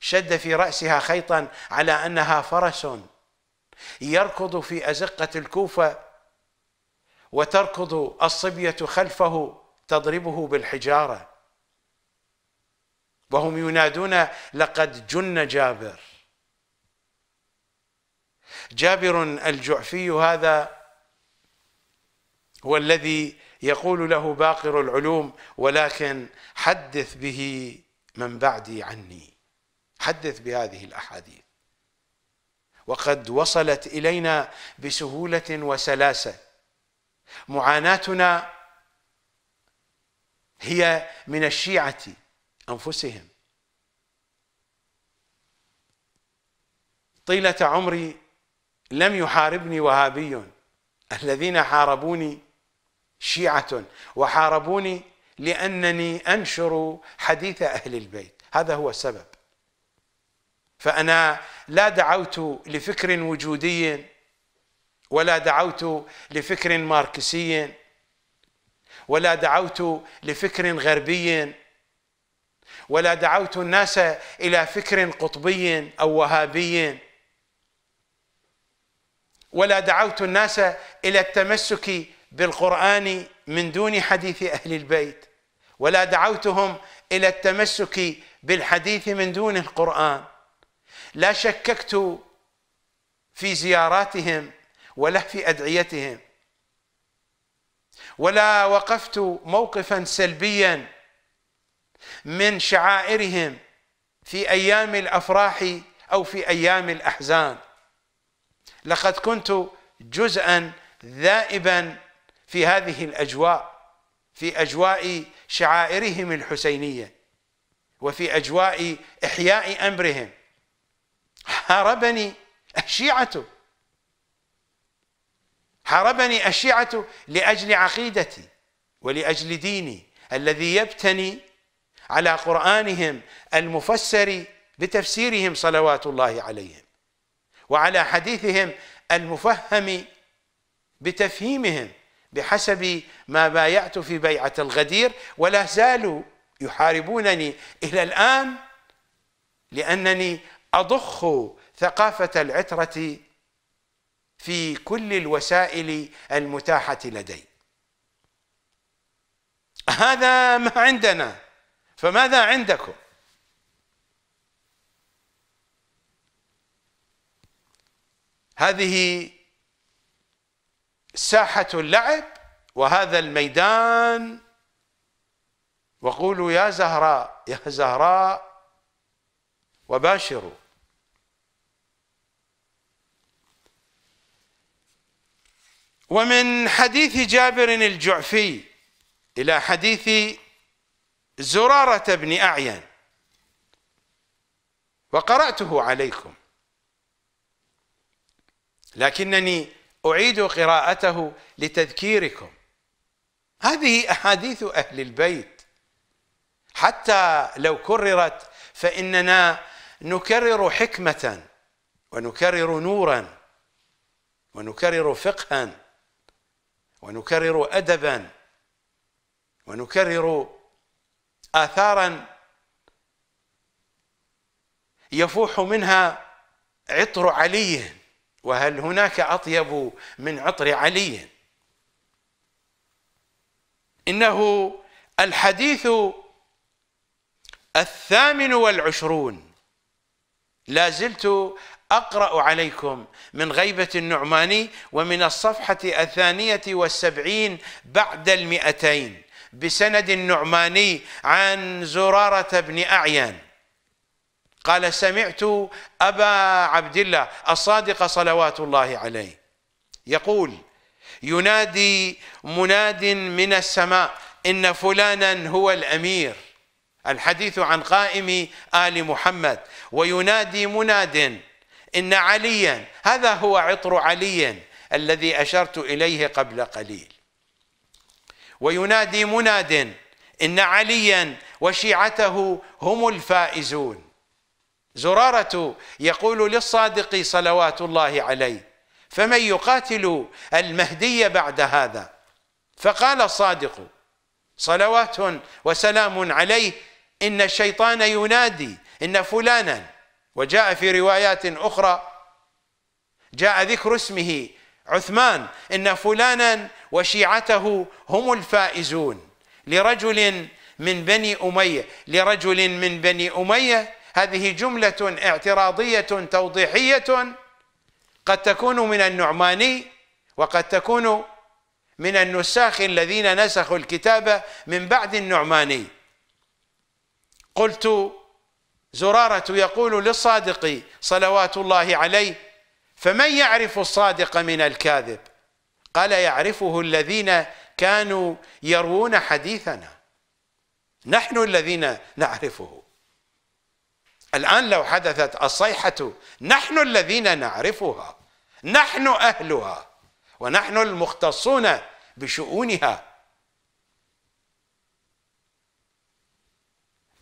A: شد في راسها خيطا على انها فرس يركض في ازقه الكوفه وتركض الصبيه خلفه تضربه بالحجاره وهم ينادون لقد جن جابر جابر الجعفي هذا هو الذي يقول له باقر العلوم ولكن حدث به من بعدي عني حدث بهذه الاحاديث وقد وصلت الينا بسهوله وسلاسه معاناتنا هي من الشيعه أنفسهم طيلة عمري لم يحاربني وهابي الذين حاربوني شيعة وحاربوني لأنني أنشر حديث أهل البيت هذا هو السبب فأنا لا دعوت لفكر وجودي ولا دعوت لفكر ماركسي ولا دعوت لفكر غربي ولا دعوت الناس الى فكر قطبي او وهابي ولا دعوت الناس الى التمسك بالقران من دون حديث اهل البيت ولا دعوتهم الى التمسك بالحديث من دون القران لا شككت في زياراتهم ولا في ادعيتهم ولا وقفت موقفا سلبيا من شعائرهم في ايام الافراح او في ايام الاحزان لقد كنت جزءا ذائبا في هذه الاجواء في اجواء شعائرهم الحسينيه وفي اجواء احياء امرهم حاربني الشيعه حاربني الشيعه لاجل عقيدتي ولاجل ديني الذي يبتني على قرآنهم المفسر بتفسيرهم صلوات الله عليهم وعلى حديثهم المفهم بتفهيمهم بحسب ما بايعت في بيعة الغدير ولا زالوا يحاربونني إلى الآن لأنني أضخ ثقافة العترة في كل الوسائل المتاحة لدي هذا ما عندنا فماذا عندكم هذه ساحة اللعب وهذا الميدان وقولوا يا زهراء يا زهراء وباشروا ومن حديث جابر الجعفي إلى حديث زرارة بن أعين وقرأته عليكم لكنني أعيد قراءته لتذكيركم هذه أحاديث أهل البيت حتى لو كررت فإننا نكرر حكمة ونكرر نورا ونكرر فقها ونكرر أدبا ونكرر آثارا يفوح منها عطر علي وهل هناك أطيب من عطر علي إنه الحديث الثامن والعشرون لا زلت أقرأ عليكم من غيبة النعماني ومن الصفحة الثانية والسبعين بعد المئتين بسند النعماني عن زرارة بن أعين قال سمعت أبا عبد الله الصادق صلوات الله عليه يقول ينادي مناد من السماء إن فلانا هو الأمير الحديث عن قائم آل محمد وينادي مناد إن عليا هذا هو عطر علي الذي أشرت إليه قبل قليل وينادي مناد إن عليا وشيعته هم الفائزون زرارة يقول للصادق صلوات الله عليه فمن يقاتل المهدي بعد هذا فقال الصادق صلوات وسلام عليه إن الشيطان ينادي إن فلانا وجاء في روايات أخرى جاء ذكر اسمه عثمان إن فلانا وشيعته هم الفائزون لرجل من بني أمية لرجل من بني أمية هذه جملة اعتراضية توضيحية قد تكون من النعماني وقد تكون من النساخ الذين نسخوا الكتاب من بعد النعماني قلت زرارة يقول للصادق صلوات الله عليه فمن يعرف الصادق من الكاذب قال يعرفه الذين كانوا يروون حديثنا نحن الذين نعرفه الآن لو حدثت الصيحة نحن الذين نعرفها نحن أهلها ونحن المختصون بشؤونها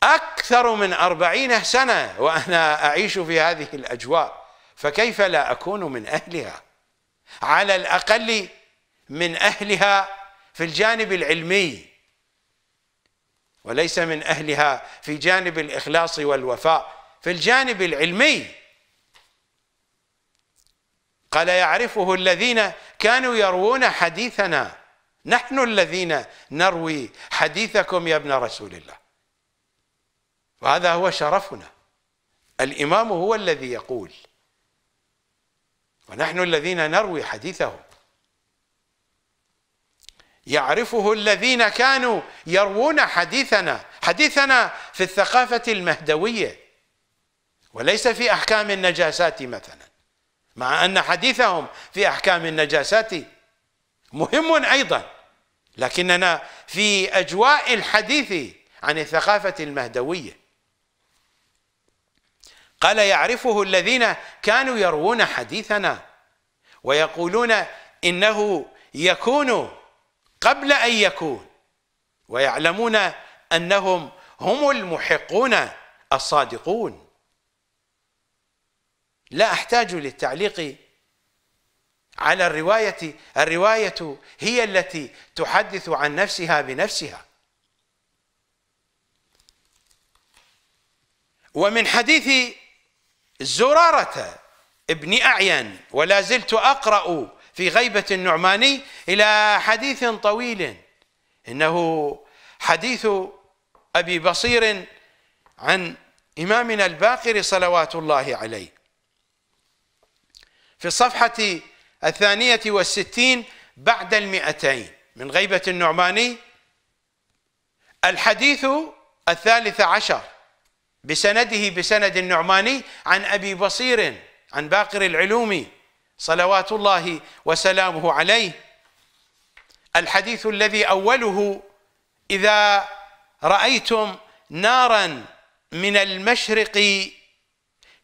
A: أكثر من أربعين سنة وأنا أعيش في هذه الأجواء فكيف لا أكون من أهلها على الأقل من اهلها في الجانب العلمي وليس من اهلها في جانب الاخلاص والوفاء في الجانب العلمي قال يعرفه الذين كانوا يروون حديثنا نحن الذين نروي حديثكم يا ابن رسول الله وهذا هو شرفنا الامام هو الذي يقول ونحن الذين نروي حديثه يعرفه الذين كانوا يروون حديثنا حديثنا في الثقافة المهدوية وليس في أحكام النجاسات مثلا مع أن حديثهم في أحكام النجاسات مهم أيضا لكننا في أجواء الحديث عن الثقافة المهدوية قال يعرفه الذين كانوا يروون حديثنا ويقولون إنه يكون قبل أن يكون ويعلمون أنهم هم المحقون الصادقون لا أحتاج للتعليق على الرواية الرواية هي التي تحدث عن نفسها بنفسها ومن حديث زرارة ابن أعين ولا زلت أقرأ في غيبة النعماني إلى حديث طويل إنه حديث أبي بصير عن إمامنا الباقر صلوات الله عليه في الصفحة الثانية والستين بعد المئتين من غيبة النعماني الحديث الثالث عشر بسنده بسند النعماني عن أبي بصير عن باقر العلومي صلوات الله وسلامه عليه الحديث الذي أوله إذا رأيتم نارا من المشرق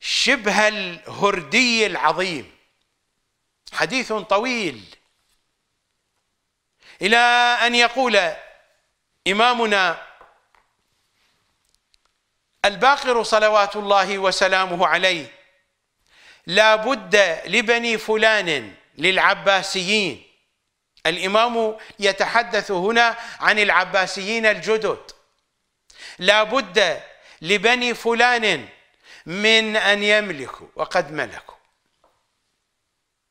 A: شبه الهردي العظيم حديث طويل إلى أن يقول إمامنا الباقر صلوات الله وسلامه عليه لا بد لبني فلان للعباسيين الإمام يتحدث هنا عن العباسيين الجدد لا بد لبني فلان من أن يملكوا وقد ملكوا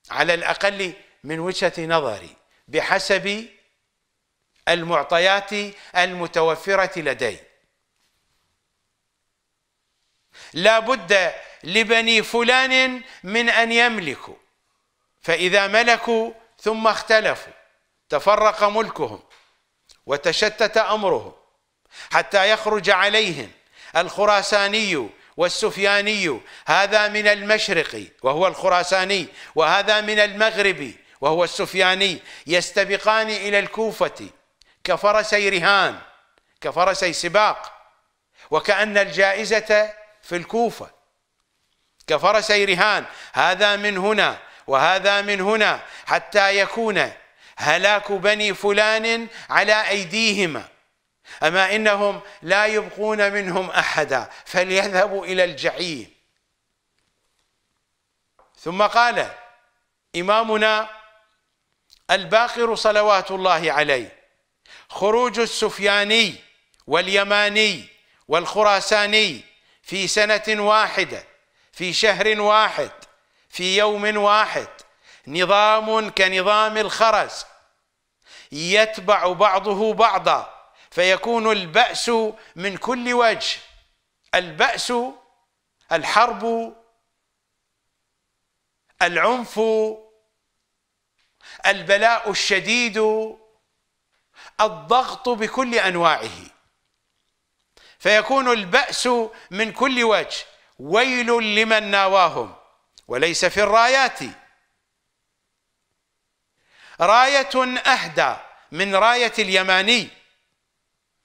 A: على الأقل من وجهة نظري بحسب المعطيات المتوفرة لدي لا بد لبني فلان من ان يملكوا فاذا ملكوا ثم اختلفوا تفرق ملكهم وتشتت امرهم حتى يخرج عليهم الخراساني والسفياني هذا من المشرق وهو الخراساني وهذا من المغرب وهو السفياني يستبقان الى الكوفه كفرسي رهان كفرسي سباق وكأن الجائزة في الكوفة كفرسي رهان هذا من هنا وهذا من هنا حتى يكون هلاك بني فلان على أيديهما أما إنهم لا يبقون منهم أحدا فليذهبوا إلى الجحيم ثم قال إمامنا الباقر صلوات الله عليه خروج السفياني واليماني والخراساني في سنة واحدة في شهر واحد في يوم واحد نظام كنظام الخرز يتبع بعضه بعضا فيكون البأس من كل وجه البأس الحرب العنف البلاء الشديد الضغط بكل انواعه فيكون البأس من كل وجه ويل لمن ناواهم وليس في الرايات راية أهدى من راية اليماني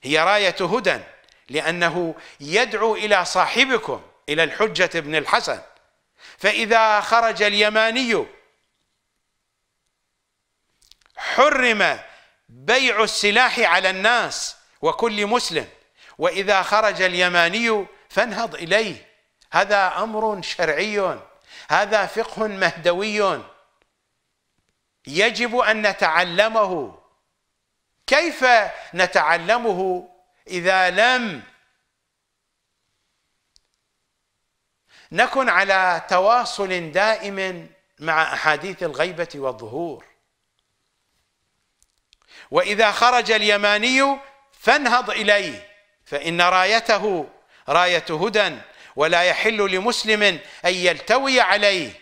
A: هي راية هدى لأنه يدعو إلى صاحبكم إلى الحجة بن الحسن فإذا خرج اليماني حرم بيع السلاح على الناس وكل مسلم وإذا خرج اليماني فانهض إليه هذا امر شرعي هذا فقه مهدوي يجب ان نتعلمه كيف نتعلمه اذا لم نكن على تواصل دائم مع احاديث الغيبه والظهور واذا خرج اليماني فانهض اليه فان رايته رايه هدى ولا يحل لمسلم ان يلتوي عليه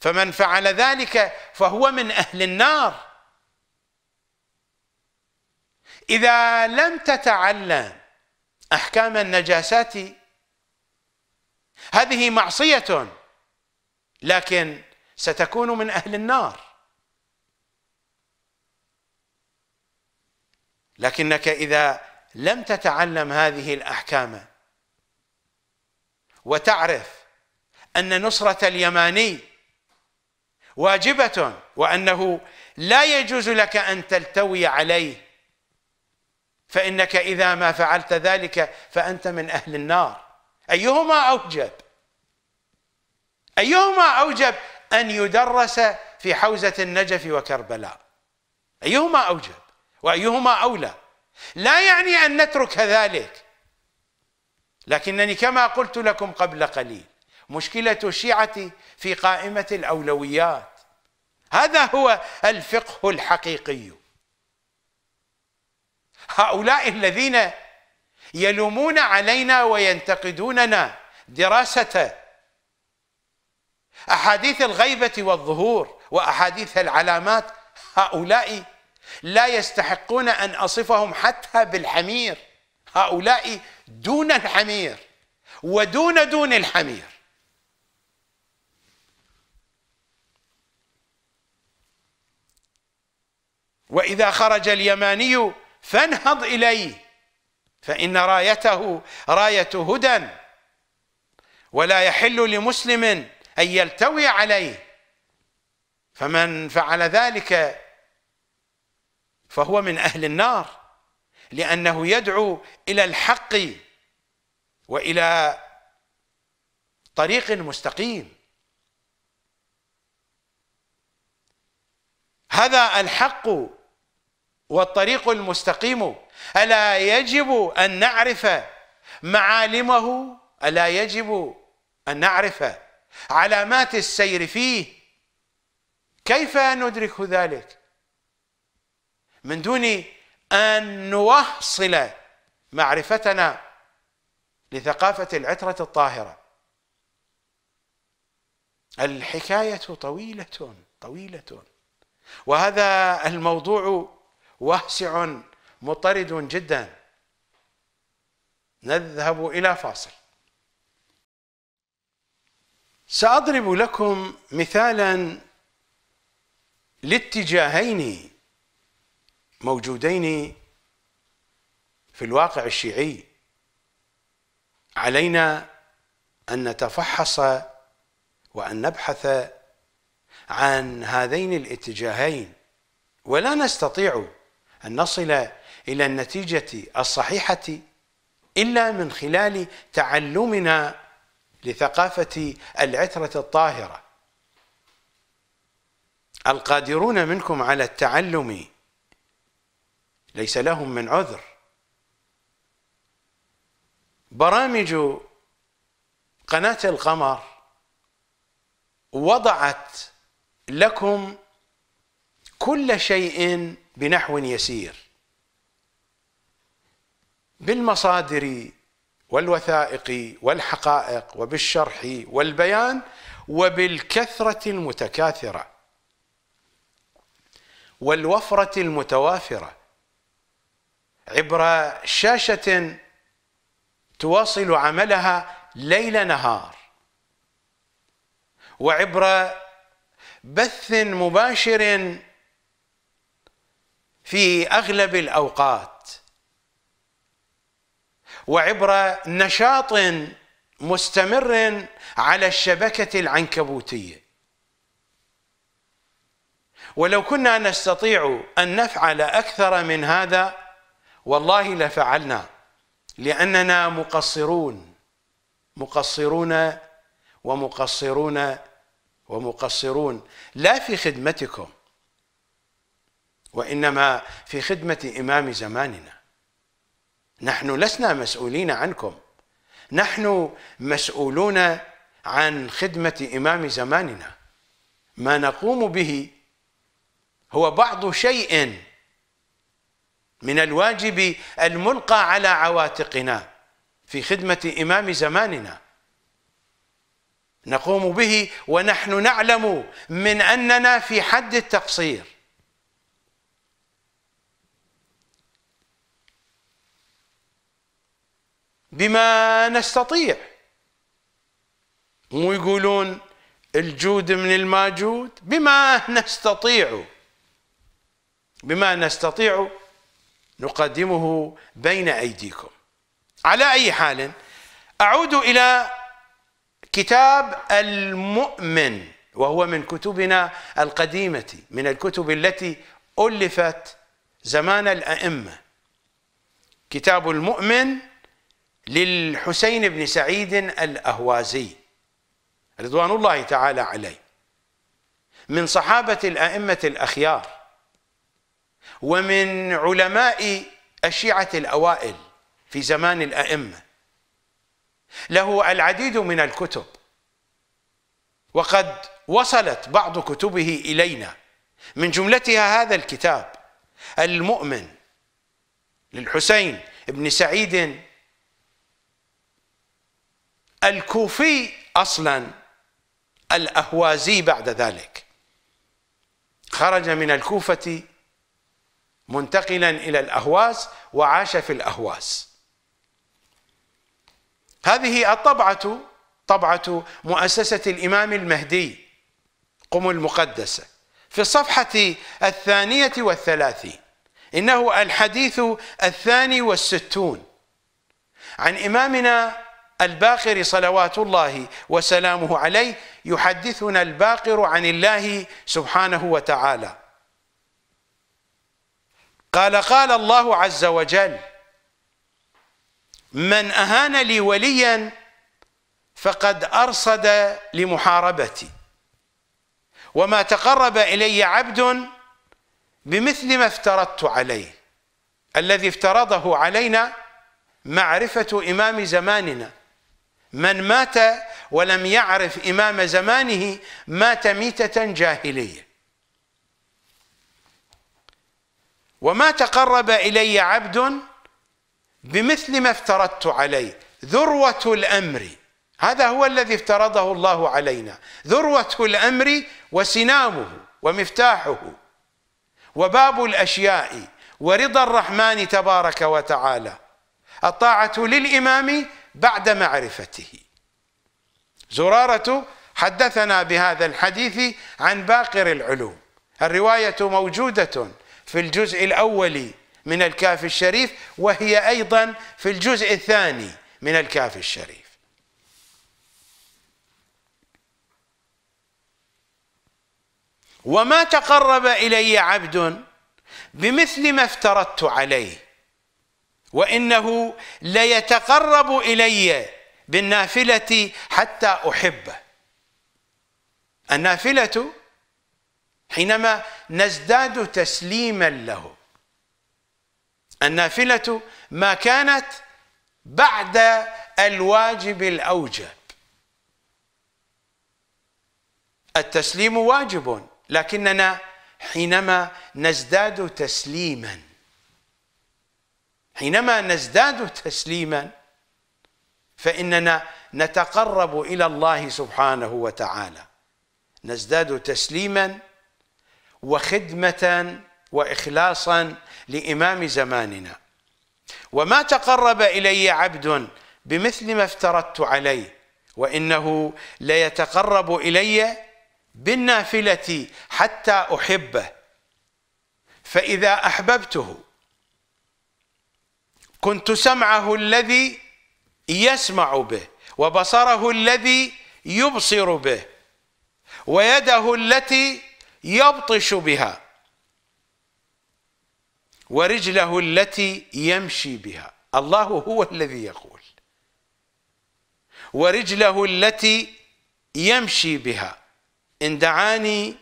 A: فمن فعل ذلك فهو من اهل النار اذا لم تتعلم احكام النجاسات هذه معصيه لكن ستكون من اهل النار لكنك اذا لم تتعلم هذه الاحكام وتعرف ان نصره اليماني واجبه وانه لا يجوز لك ان تلتوي عليه فانك اذا ما فعلت ذلك فانت من اهل النار ايهما اوجب ايهما اوجب ان يدرس في حوزه النجف وكربلاء ايهما اوجب وايهما اولى لا يعني ان نترك ذلك لكنني كما قلت لكم قبل قليل مشكلة الشيعة في قائمة الأولويات هذا هو الفقه الحقيقي هؤلاء الذين يلومون علينا وينتقدوننا دراسة أحاديث الغيبة والظهور وأحاديث العلامات هؤلاء لا يستحقون أن أصفهم حتى بالحمير هؤلاء دون الحمير ودون دون الحمير واذا خرج اليماني فانهض اليه فان رايته رايه هدى ولا يحل لمسلم ان يلتوي عليه فمن فعل ذلك فهو من اهل النار لأنه يدعو إلى الحق وإلى طريق مستقيم هذا الحق والطريق المستقيم ألا يجب أن نعرف معالمه ألا يجب أن نعرف علامات السير فيه كيف ندرك ذلك من دون أن نوصل معرفتنا لثقافة العترة الطاهرة الحكاية طويلة طويلة وهذا الموضوع واسع مطرد جدا نذهب إلى فاصل سأضرب لكم مثالا لاتجاهين موجودين في الواقع الشيعي علينا ان نتفحص وان نبحث عن هذين الاتجاهين ولا نستطيع ان نصل الى النتيجه الصحيحه الا من خلال تعلمنا لثقافه العتره الطاهره القادرون منكم على التعلم ليس لهم من عذر برامج قناة القمر وضعت لكم كل شيء بنحو يسير بالمصادر والوثائق والحقائق وبالشرح والبيان وبالكثرة المتكاثرة والوفرة المتوافرة عبر شاشه تواصل عملها ليل نهار وعبر بث مباشر في اغلب الاوقات وعبر نشاط مستمر على الشبكه العنكبوتيه ولو كنا نستطيع ان نفعل اكثر من هذا والله لفعلنا لأننا مقصرون مقصرون ومقصرون ومقصرون لا في خدمتكم وإنما في خدمة إمام زماننا نحن لسنا مسؤولين عنكم نحن مسؤولون عن خدمة إمام زماننا ما نقوم به هو بعض شيء من الواجب الملقى على عواتقنا في خدمة إمام زماننا نقوم به ونحن نعلم من أننا في حد التقصير بما نستطيع مو يقولون الجود من الماجود بما نستطيع بما نستطيع نقدمه بين أيديكم على أي حال أعود إلى كتاب المؤمن وهو من كتبنا القديمة من الكتب التي ألفت زمان الأئمة كتاب المؤمن للحسين بن سعيد الأهوازي رضوان الله تعالى عليه من صحابة الأئمة الأخيار ومن علماء الشيعة الأوائل في زمان الأئمة له العديد من الكتب وقد وصلت بعض كتبه إلينا من جملتها هذا الكتاب المؤمن للحسين بن سعيد الكوفي اصلا الاهوازي بعد ذلك خرج من الكوفه منتقلا إلى الأهواز وعاش في الأهواز هذه الطبعة طبعة مؤسسة الإمام المهدي قم المقدسة في الصفحة الثانية والثلاثين إنه الحديث الثاني والستون عن إمامنا الباقر صلوات الله وسلامه عليه يحدثنا الباقر عن الله سبحانه وتعالى قال قال الله عز وجل من أهان لي وليا فقد أرصد لمحاربتي وما تقرب إلي عبد بمثل ما افترضت عليه الذي افترضه علينا معرفة إمام زماننا من مات ولم يعرف إمام زمانه مات ميتة جاهلية وما تقرب إلي عبد بمثل ما افترضت عليه ذروة الأمر هذا هو الذي افترضه الله علينا ذروة الأمر وسنامه ومفتاحه وباب الأشياء ورضا الرحمن تبارك وتعالى الطاعة للإمام بعد معرفته زرارة حدثنا بهذا الحديث عن باقر العلوم الرواية موجودة في الجزء الأول من الكافي الشريف وهي أيضا في الجزء الثاني من الكافي الشريف وما تقرب إلي عبد بمثل ما افترضت عليه وإنه ليتقرب إلي بالنافلة حتى أحبه النافلة حينما نزداد تسليما له النافلة ما كانت بعد الواجب الأوجب التسليم واجب لكننا حينما نزداد تسليما حينما نزداد تسليما فإننا نتقرب إلى الله سبحانه وتعالى نزداد تسليما وخدمة وإخلاصا لإمام زماننا وما تقرب إلي عبد بمثل ما افترضت عليه وإنه ليتقرب إلي بالنافلة حتى أحبه فإذا أحببته كنت سمعه الذي يسمع به وبصره الذي يبصر به ويده التي يبطش بها ورجله التي يمشي بها الله هو الذي يقول ورجله التي يمشي بها إن دعاني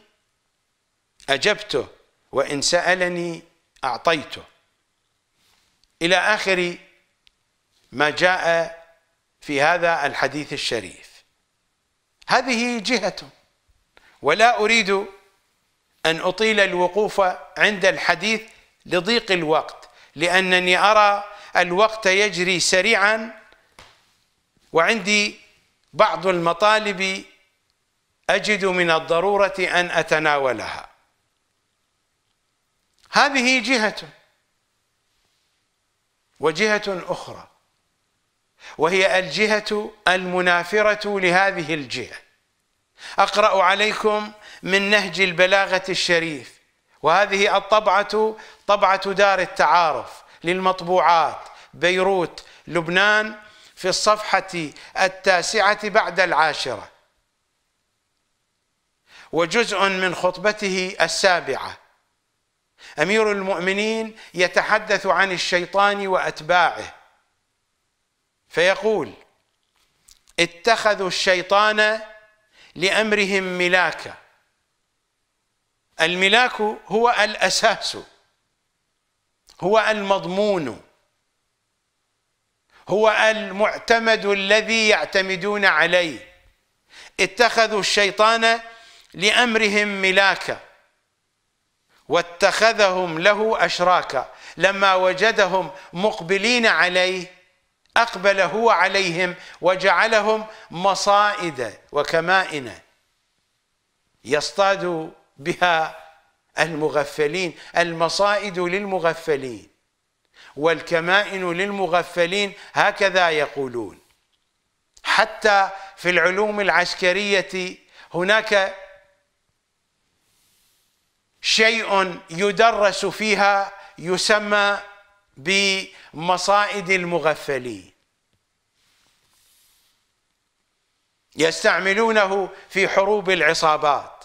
A: أجبته وإن سألني أعطيته إلى آخر ما جاء في هذا الحديث الشريف هذه جهة ولا أريد أن أطيل الوقوف عند الحديث لضيق الوقت لأنني أرى الوقت يجري سريعا وعندي بعض المطالب أجد من الضرورة أن أتناولها هذه جهة وجهة أخرى وهي الجهة المنافرة لهذه الجهة أقرأ عليكم من نهج البلاغة الشريف وهذه الطبعة طبعة دار التعارف للمطبوعات بيروت لبنان في الصفحة التاسعة بعد العاشرة وجزء من خطبته السابعة أمير المؤمنين يتحدث عن الشيطان وأتباعه فيقول اتخذوا الشيطان لأمرهم ملاكاً الملاك هو الأساس هو المضمون هو المعتمد الذي يعتمدون عليه اتخذوا الشيطان لأمرهم ملاكا واتخذهم له أشراكا لما وجدهم مقبلين عليه أقبل هو عليهم وجعلهم مصائد وكمائن يصطاد بها المغفلين المصائد للمغفلين والكمائن للمغفلين هكذا يقولون حتى في العلوم العسكرية هناك شيء يدرس فيها يسمى بمصائد المغفلين يستعملونه في حروب العصابات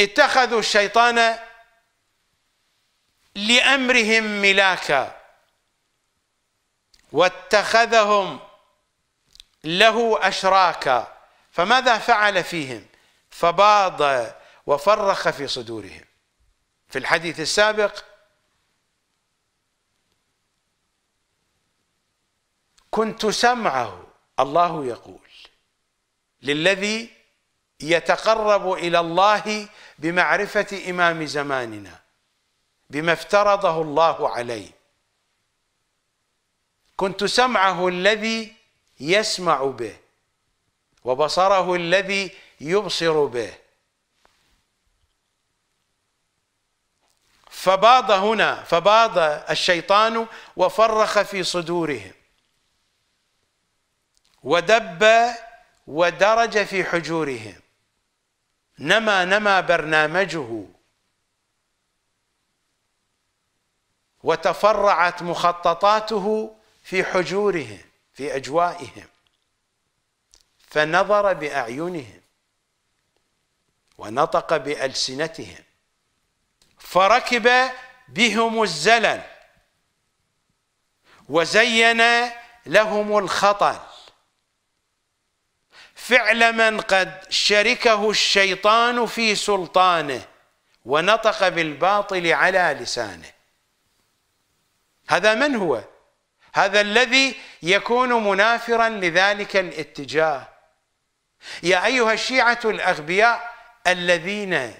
A: اتخذوا الشيطان لامرهم ملاكا واتخذهم له اشراكا فماذا فعل فيهم فباض وفرخ في صدورهم في الحديث السابق كنت سمعه الله يقول للذي يتقرب إلى الله بمعرفة إمام زماننا بما افترضه الله عليه كنت سمعه الذي يسمع به وبصره الذي يبصر به فباض هنا فباض الشيطان وفرخ في صدورهم ودب ودرج في حجورهم نما نما برنامجه وتفرعت مخططاته في حجورهم في اجوائهم فنظر باعينهم ونطق بالسنتهم فركب بهم الزلل وزين لهم الخطل فعل من قد شركه الشيطان في سلطانه ونطق بالباطل على لسانه هذا من هو هذا الذي يكون منافرا لذلك الاتجاه يا ايها الشيعه الاغبياء الذين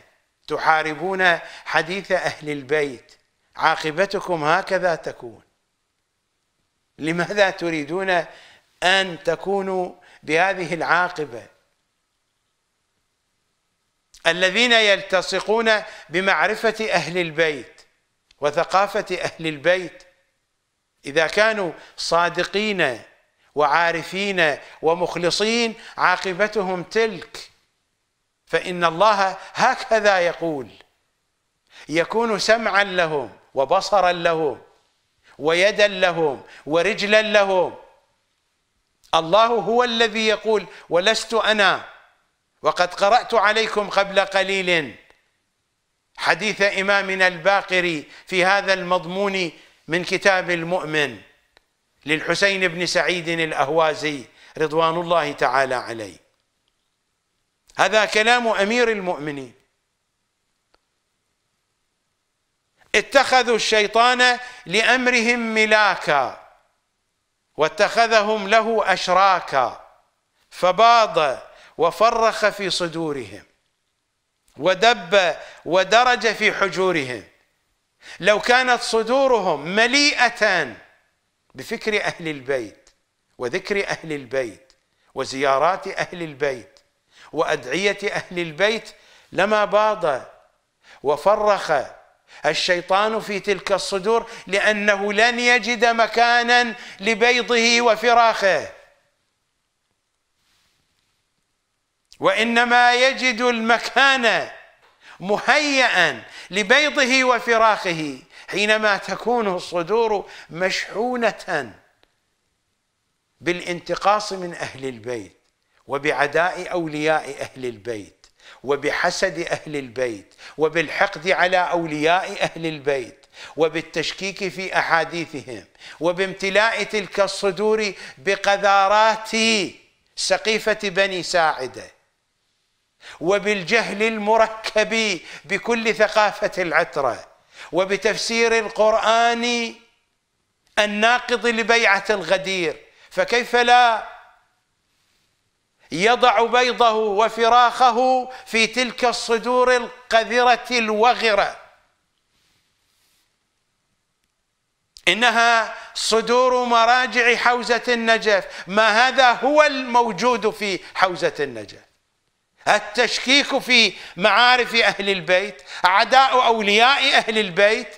A: تحاربون حديث اهل البيت عاقبتكم هكذا تكون لماذا تريدون ان تكونوا بهذه العاقبه الذين يلتصقون بمعرفه اهل البيت وثقافه اهل البيت اذا كانوا صادقين وعارفين ومخلصين عاقبتهم تلك فان الله هكذا يقول يكون سمعا لهم وبصرا لهم ويدا لهم ورجلا لهم الله هو الذي يقول ولست أنا وقد قرأت عليكم قبل قليل حديث إمامنا الباقري في هذا المضمون من كتاب المؤمن للحسين بن سعيد الأهوازي رضوان الله تعالى عليه هذا كلام أمير المؤمنين اتخذوا الشيطان لأمرهم ملاكا واتخذهم له أشراكا فباض وفرخ في صدورهم ودب ودرج في حجورهم لو كانت صدورهم مليئة بفكر أهل البيت وذكر أهل البيت وزيارات أهل البيت وأدعية أهل البيت لما باض وفرخ الشيطان في تلك الصدور لانه لن يجد مكانا لبيضه وفراخه وانما يجد المكان مهيئا لبيضه وفراخه حينما تكون الصدور مشحونه بالانتقاص من اهل البيت وبعداء اولياء اهل البيت وبحسد أهل البيت وبالحقد على أولياء أهل البيت وبالتشكيك في أحاديثهم وبامتلاء تلك الصدور بقذارات سقيفة بني ساعدة وبالجهل المركب بكل ثقافة العترة وبتفسير القرآن الناقض لبيعة الغدير فكيف لا يضع بيضه وفراخه في تلك الصدور القذرة الوغرة إنها صدور مراجع حوزة النجف ما هذا هو الموجود في حوزة النجف التشكيك في معارف أهل البيت عداء أولياء أهل البيت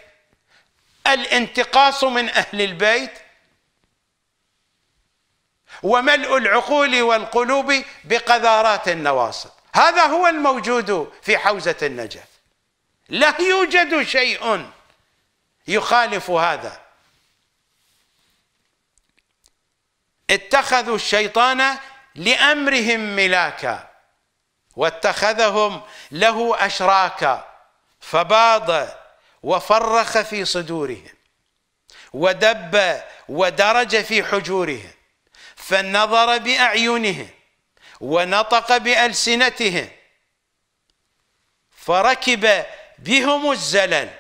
A: الانتقاص من أهل البيت وملء العقول والقلوب بقذارات النواصب هذا هو الموجود في حوزة النجف لا يوجد شيء يخالف هذا اتخذوا الشيطان لأمرهم ملاكا واتخذهم له أشراكا فباض وفرخ في صدورهم ودب ودرج في حجورهم فنظر بأعينهم ونطق بألسنتهم فركب بهم الزلل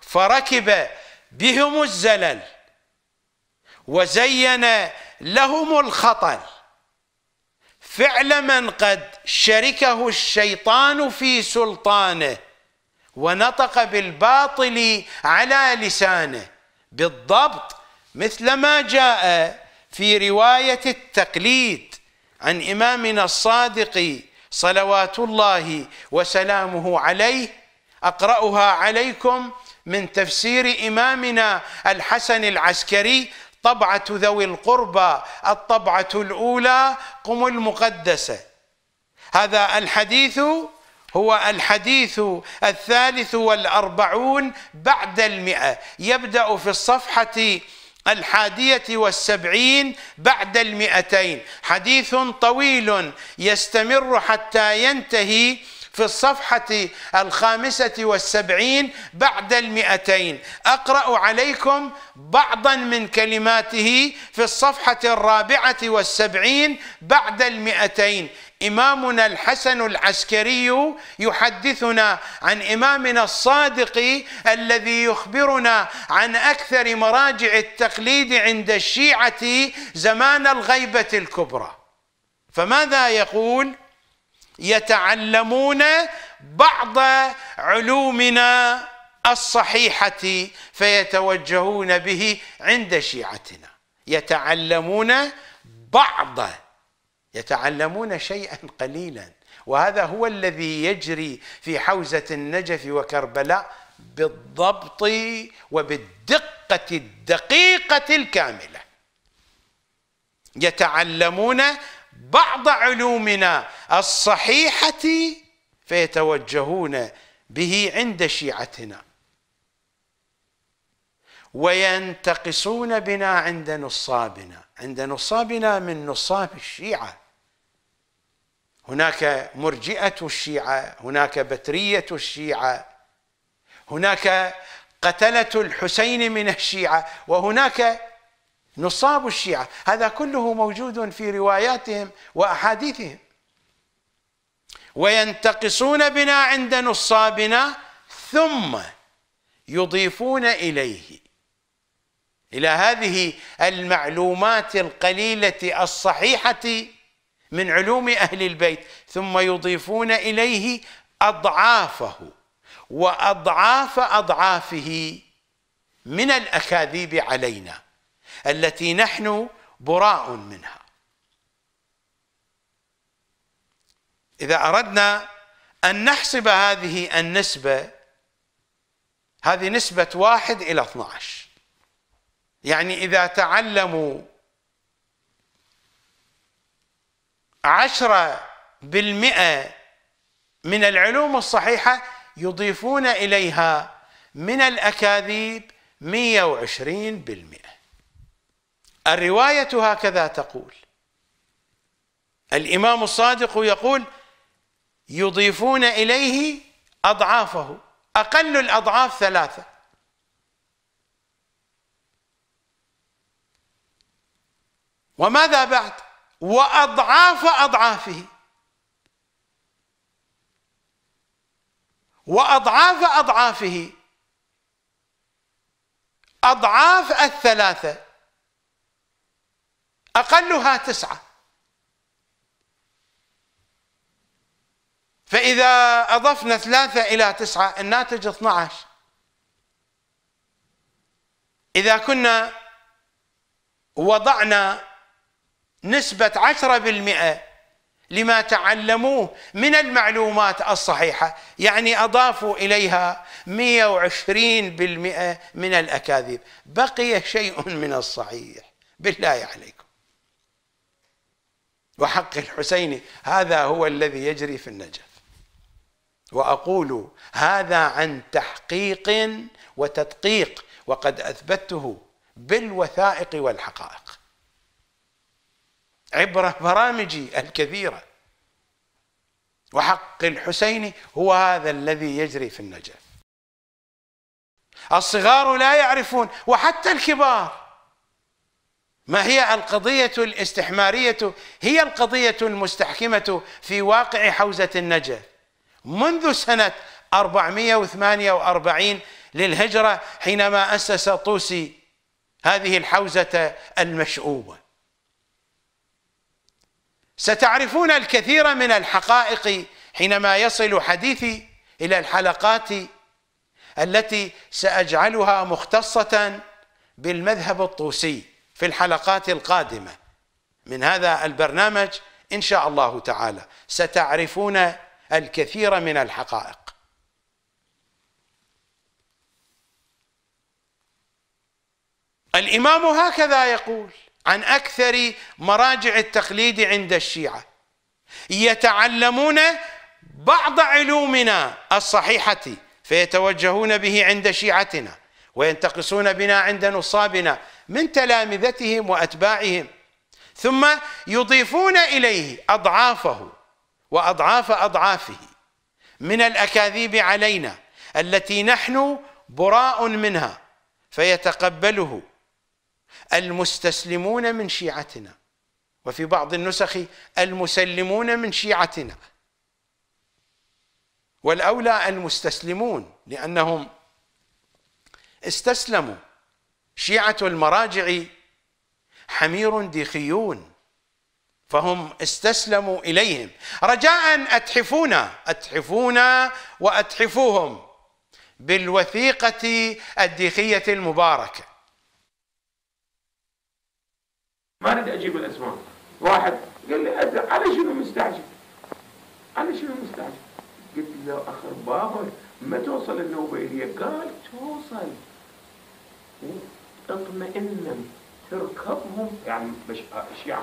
A: فركب بهم الزلل وزين لهم الخطل فعل من قد شركه الشيطان في سلطانه ونطق بالباطل على لسانه بالضبط مثل ما جاء في روايه التقليد عن امامنا الصادق صلوات الله وسلامه عليه اقراها عليكم من تفسير امامنا الحسن العسكري طبعه ذوي القربى الطبعه الاولى قم المقدسه هذا الحديث هو الحديث الثالث والأربعون بعد المئة يبدأ في الصفحة الحادية والسبعين بعد المئتين حديث طويل يستمر حتى ينتهي في الصفحة الخامسة والسبعين بعد المئتين أقرأ عليكم بعضا من كلماته في الصفحة الرابعة والسبعين بعد المئتين إمامنا الحسن العسكري يحدثنا عن إمامنا الصادق الذي يخبرنا عن أكثر مراجع التقليد عند الشيعة زمان الغيبة الكبرى فماذا يقول؟ يتعلمون بعض علومنا الصحيحة فيتوجهون به عند شيعتنا يتعلمون بعض يتعلمون شيئا قليلا وهذا هو الذي يجري في حوزة النجف وكربلاء بالضبط وبالدقة الدقيقة الكاملة يتعلمون بعض علومنا الصحيحة فيتوجهون به عند شيعتنا وينتقصون بنا عند نصابنا عند نصابنا من نصاب الشيعة هناك مرجئة الشيعة هناك بترية الشيعة هناك قتلة الحسين من الشيعة وهناك نصاب الشيعة هذا كله موجود في رواياتهم وأحاديثهم وينتقصون بنا عند نصابنا ثم يضيفون إليه إلى هذه المعلومات القليلة الصحيحة من علوم أهل البيت ثم يضيفون إليه أضعافه وأضعاف أضعافه من الأكاذيب علينا التي نحن براء منها إذا أردنا أن نحسب هذه النسبة هذه نسبة واحد إلى 12 يعني إذا تعلموا عشرة بالمئة من العلوم الصحيحة يضيفون إليها من الأكاذيب 120 بالمئة الرواية هكذا تقول الإمام الصادق يقول يضيفون إليه أضعافه أقل الأضعاف ثلاثة وماذا بعد؟ واضعاف اضعافه واضعاف اضعافه اضعاف الثلاثه اقلها تسعه فاذا اضفنا ثلاثه الى تسعه الناتج 12 اذا كنا وضعنا نسبة عشرة بالمئة لما تعلموه من المعلومات الصحيحة يعني أضافوا إليها 120% من الأكاذيب بقي شيء من الصحيح بالله عليكم وحق الحسين هذا هو الذي يجري في النجف وأقول هذا عن تحقيق وتدقيق وقد أثبته بالوثائق والحقائق عبر برامجي الكثيرة وحق الحسين هو هذا الذي يجري في النجف الصغار لا يعرفون وحتى الكبار ما هي القضية الاستحمارية هي القضية المستحكمة في واقع حوزة النجف منذ سنة 448 للهجرة حينما أسس طوسي هذه الحوزة المشؤومة ستعرفون الكثير من الحقائق حينما يصل حديثي إلى الحلقات التي سأجعلها مختصة بالمذهب الطوسي في الحلقات القادمة من هذا البرنامج إن شاء الله تعالى ستعرفون الكثير من الحقائق الإمام هكذا يقول عن أكثر مراجع التقليد عند الشيعة يتعلمون بعض علومنا الصحيحة فيتوجهون به عند شيعتنا وينتقصون بنا عند نصابنا من تلامذتهم وأتباعهم ثم يضيفون إليه أضعافه وأضعاف أضعافه من الأكاذيب علينا التي نحن براء منها فيتقبله المستسلمون من شيعتنا وفي بعض النسخ المسلمون من شيعتنا والأولى المستسلمون لأنهم استسلموا شيعة المراجع حمير ديخيون فهم استسلموا إليهم رجاء أتحفونا أتحفونا وأتحفوهم بالوثيقة الديخية المباركة ما اريد اجيب الاسماء واحد قال لي على شنو مستعجل؟ على شنو مستعجل؟ قلت له اخر بابا ما توصل النوبه الي قال توصل اطمئن تركبهم يعني ايش يعني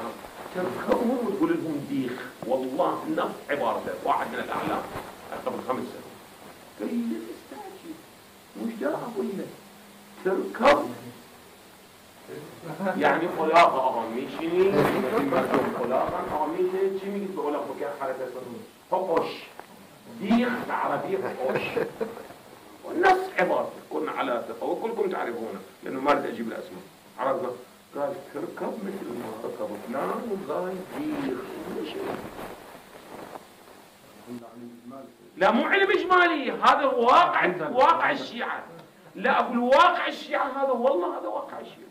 A: تركبهم وتقول لهم ديخ والله نفس عبارته واحد من الاعلام قبل خمس سنوات قال لي مستعجل مش دا اقول لك تركبهم یعنی يعني خدا آقا میشینی خدا آقا میشه چی میگید به اولا خوکر حرکت فقش ديخ عربي قش والنص عبارة كن على ثقة وكلكم تعرفونه لأنه ما بدي أجيب الأسماء عرفنا قال تركب مثل ما ركب فلان والله ديخ لا مو علم إجمالي هذا واقع واقع الشيعة لا أقول واقع الشيعة هذا والله هذا واقع الشيعة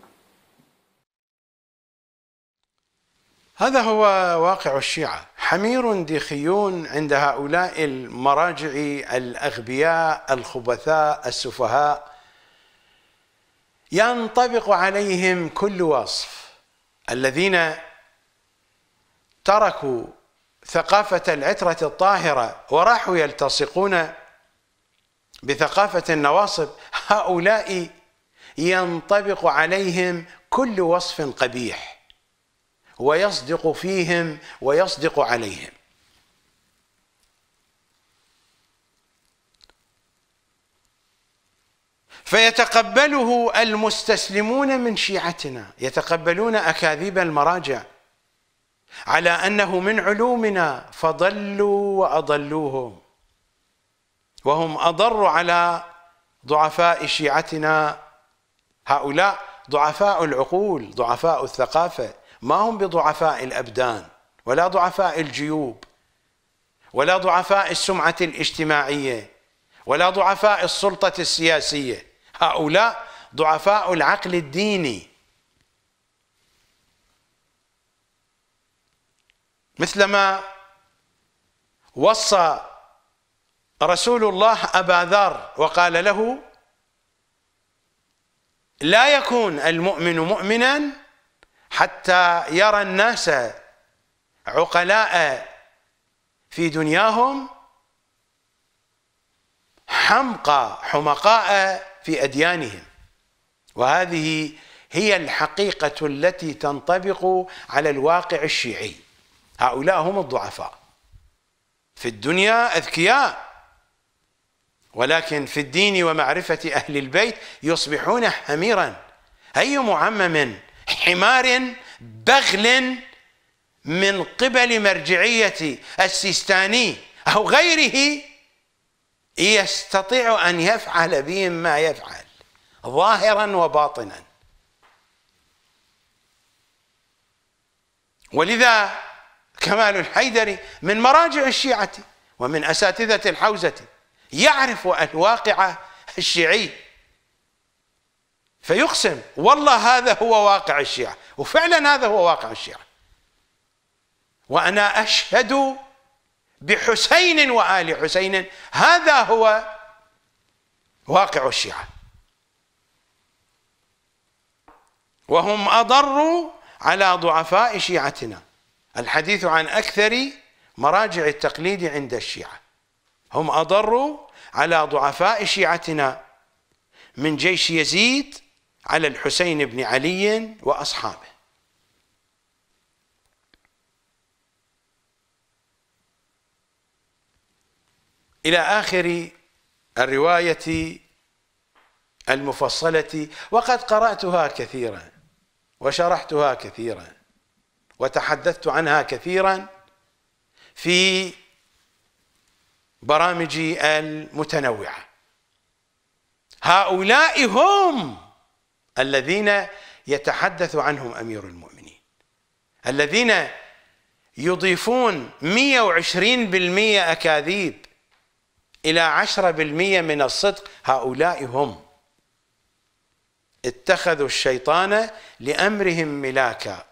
A: هذا هو واقع الشيعة حمير ديخيون عند هؤلاء المراجع الأغبياء الخبثاء السفهاء ينطبق عليهم كل وصف الذين تركوا ثقافة العترة الطاهرة وراحوا يلتصقون بثقافة النواصب هؤلاء ينطبق عليهم كل وصف قبيح ويصدق فيهم ويصدق عليهم فيتقبله المستسلمون من شيعتنا يتقبلون اكاذيب المراجع على انه من علومنا فضلوا واضلوهم وهم اضر على ضعفاء شيعتنا هؤلاء ضعفاء العقول ضعفاء الثقافه ما هم بضعفاء الابدان ولا ضعفاء الجيوب ولا ضعفاء السمعه الاجتماعيه ولا ضعفاء السلطه السياسيه هؤلاء ضعفاء العقل الديني مثلما وصى رسول الله ابا ذر وقال له لا يكون المؤمن مؤمنا حتى يرى الناس عقلاء في دنياهم حمقى حمقاء في أديانهم وهذه هي الحقيقة التي تنطبق على الواقع الشيعي هؤلاء هم الضعفاء في الدنيا أذكياء ولكن في الدين ومعرفة أهل البيت يصبحون حميرا أي معمم حمار بغل من قبل مرجعية السيستاني أو غيره يستطيع أن يفعل بهم ما يفعل ظاهرا وباطنا ولذا كمال الحيدري من مراجع الشيعة ومن أساتذة الحوزة يعرف الواقع الشيعي فيقسم والله هذا هو واقع الشيعة وفعلا هذا هو واقع الشيعة وأنا أشهد بحسين وآل حسين هذا هو واقع الشيعة وهم أضروا على ضعفاء شيعتنا الحديث عن أكثر مراجع التقليد عند الشيعة هم أضروا على ضعفاء شيعتنا من جيش يزيد على الحسين بن علي واصحابه الى اخر الروايه المفصله وقد قراتها كثيرا وشرحتها كثيرا وتحدثت عنها كثيرا في برامجي المتنوعه هؤلاء هم الذين يتحدث عنهم أمير المؤمنين الذين يضيفون 120% أكاذيب إلى 10% من الصدق هؤلاء هم اتخذوا الشيطان لأمرهم ملاكا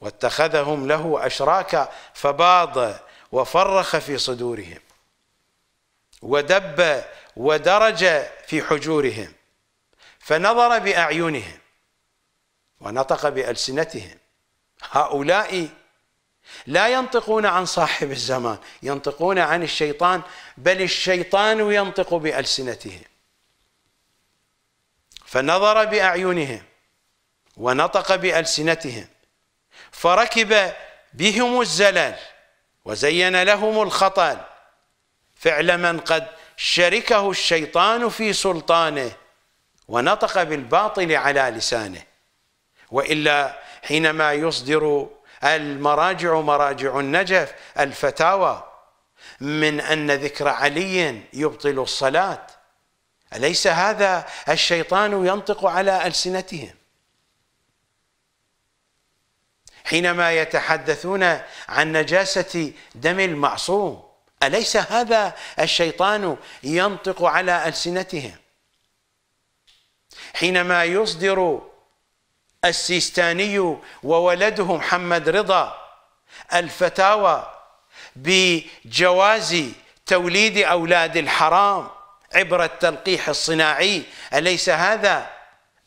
A: واتخذهم له أشراكا فباض وفرخ في صدورهم ودب ودرج في حجورهم فنظر بأعينهم ونطق بألسنتهم هؤلاء لا ينطقون عن صاحب الزمان ينطقون عن الشيطان بل الشيطان ينطق بألسنتهم فنظر بأعينهم ونطق بألسنتهم فركب بهم الزلل وزين لهم الخطل فعل من قد شركه الشيطان في سلطانه ونطق بالباطل على لسانه وإلا حينما يصدر المراجع مراجع النجف الفتاوى من أن ذكر علي يبطل الصلاة أليس هذا الشيطان ينطق على ألسنتهم حينما يتحدثون عن نجاسة دم المعصوم أليس هذا الشيطان ينطق على ألسنتهم حينما يصدر السيستاني وولده محمد رضا الفتاوى بجواز توليد أولاد الحرام عبر التلقيح الصناعي أليس هذا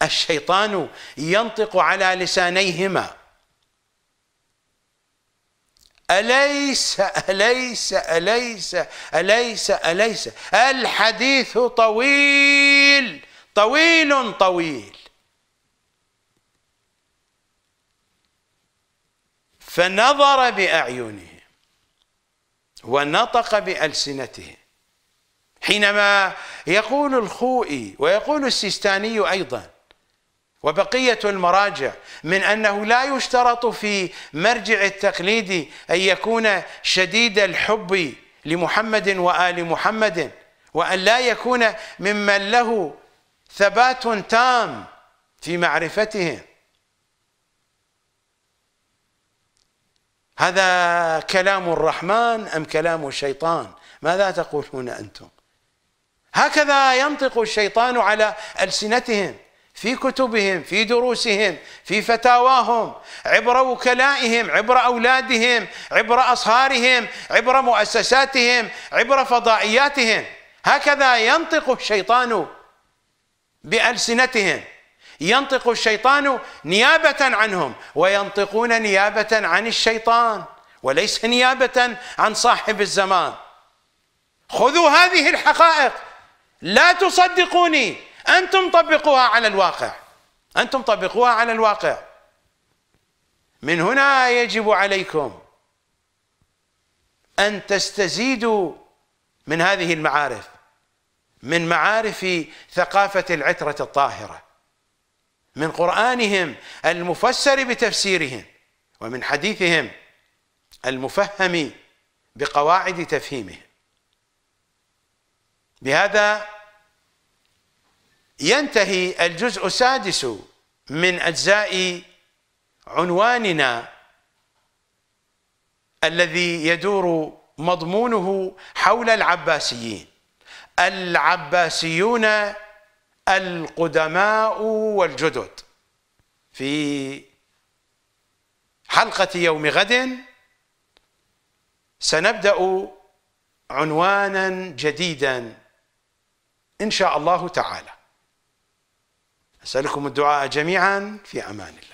A: الشيطان ينطق على لسانيهما أليس أليس أليس أليس أليس الحديث طويل طويل طويل فنظر بأعينهم ونطق بألسنتهم حينما يقول الخوئي ويقول السيستاني أيضا وبقية المراجع من أنه لا يشترط في مرجع التقليد أن يكون شديد الحب لمحمد وآل محمد وأن لا يكون ممن له ثبات تام في معرفتهم هذا كلام الرحمن أم كلام الشيطان ماذا تقولون أنتم هكذا ينطق الشيطان على ألسنتهم في كتبهم في دروسهم في فتاواهم عبر وكلائهم عبر أولادهم عبر أصهارهم عبر مؤسساتهم عبر فضائياتهم هكذا ينطق الشيطان بألسنتهم ينطق الشيطان نيابة عنهم وينطقون نيابة عن الشيطان وليس نيابة عن صاحب الزمان خذوا هذه الحقائق لا تصدقوني أنتم طبقوها على الواقع أنتم طبقوها على الواقع من هنا يجب عليكم أن تستزيدوا من هذه المعارف من معارف ثقافة العترة الطاهرة من قرآنهم المفسر بتفسيرهم ومن حديثهم المفهم بقواعد تفهيمهم بهذا ينتهي الجزء السادس من أجزاء عنواننا الذي يدور مضمونه حول العباسيين العباسيون القدماء والجدد في حلقة يوم غد سنبدأ عنوانا جديدا إن شاء الله تعالى أسألكم الدعاء جميعا في أمان الله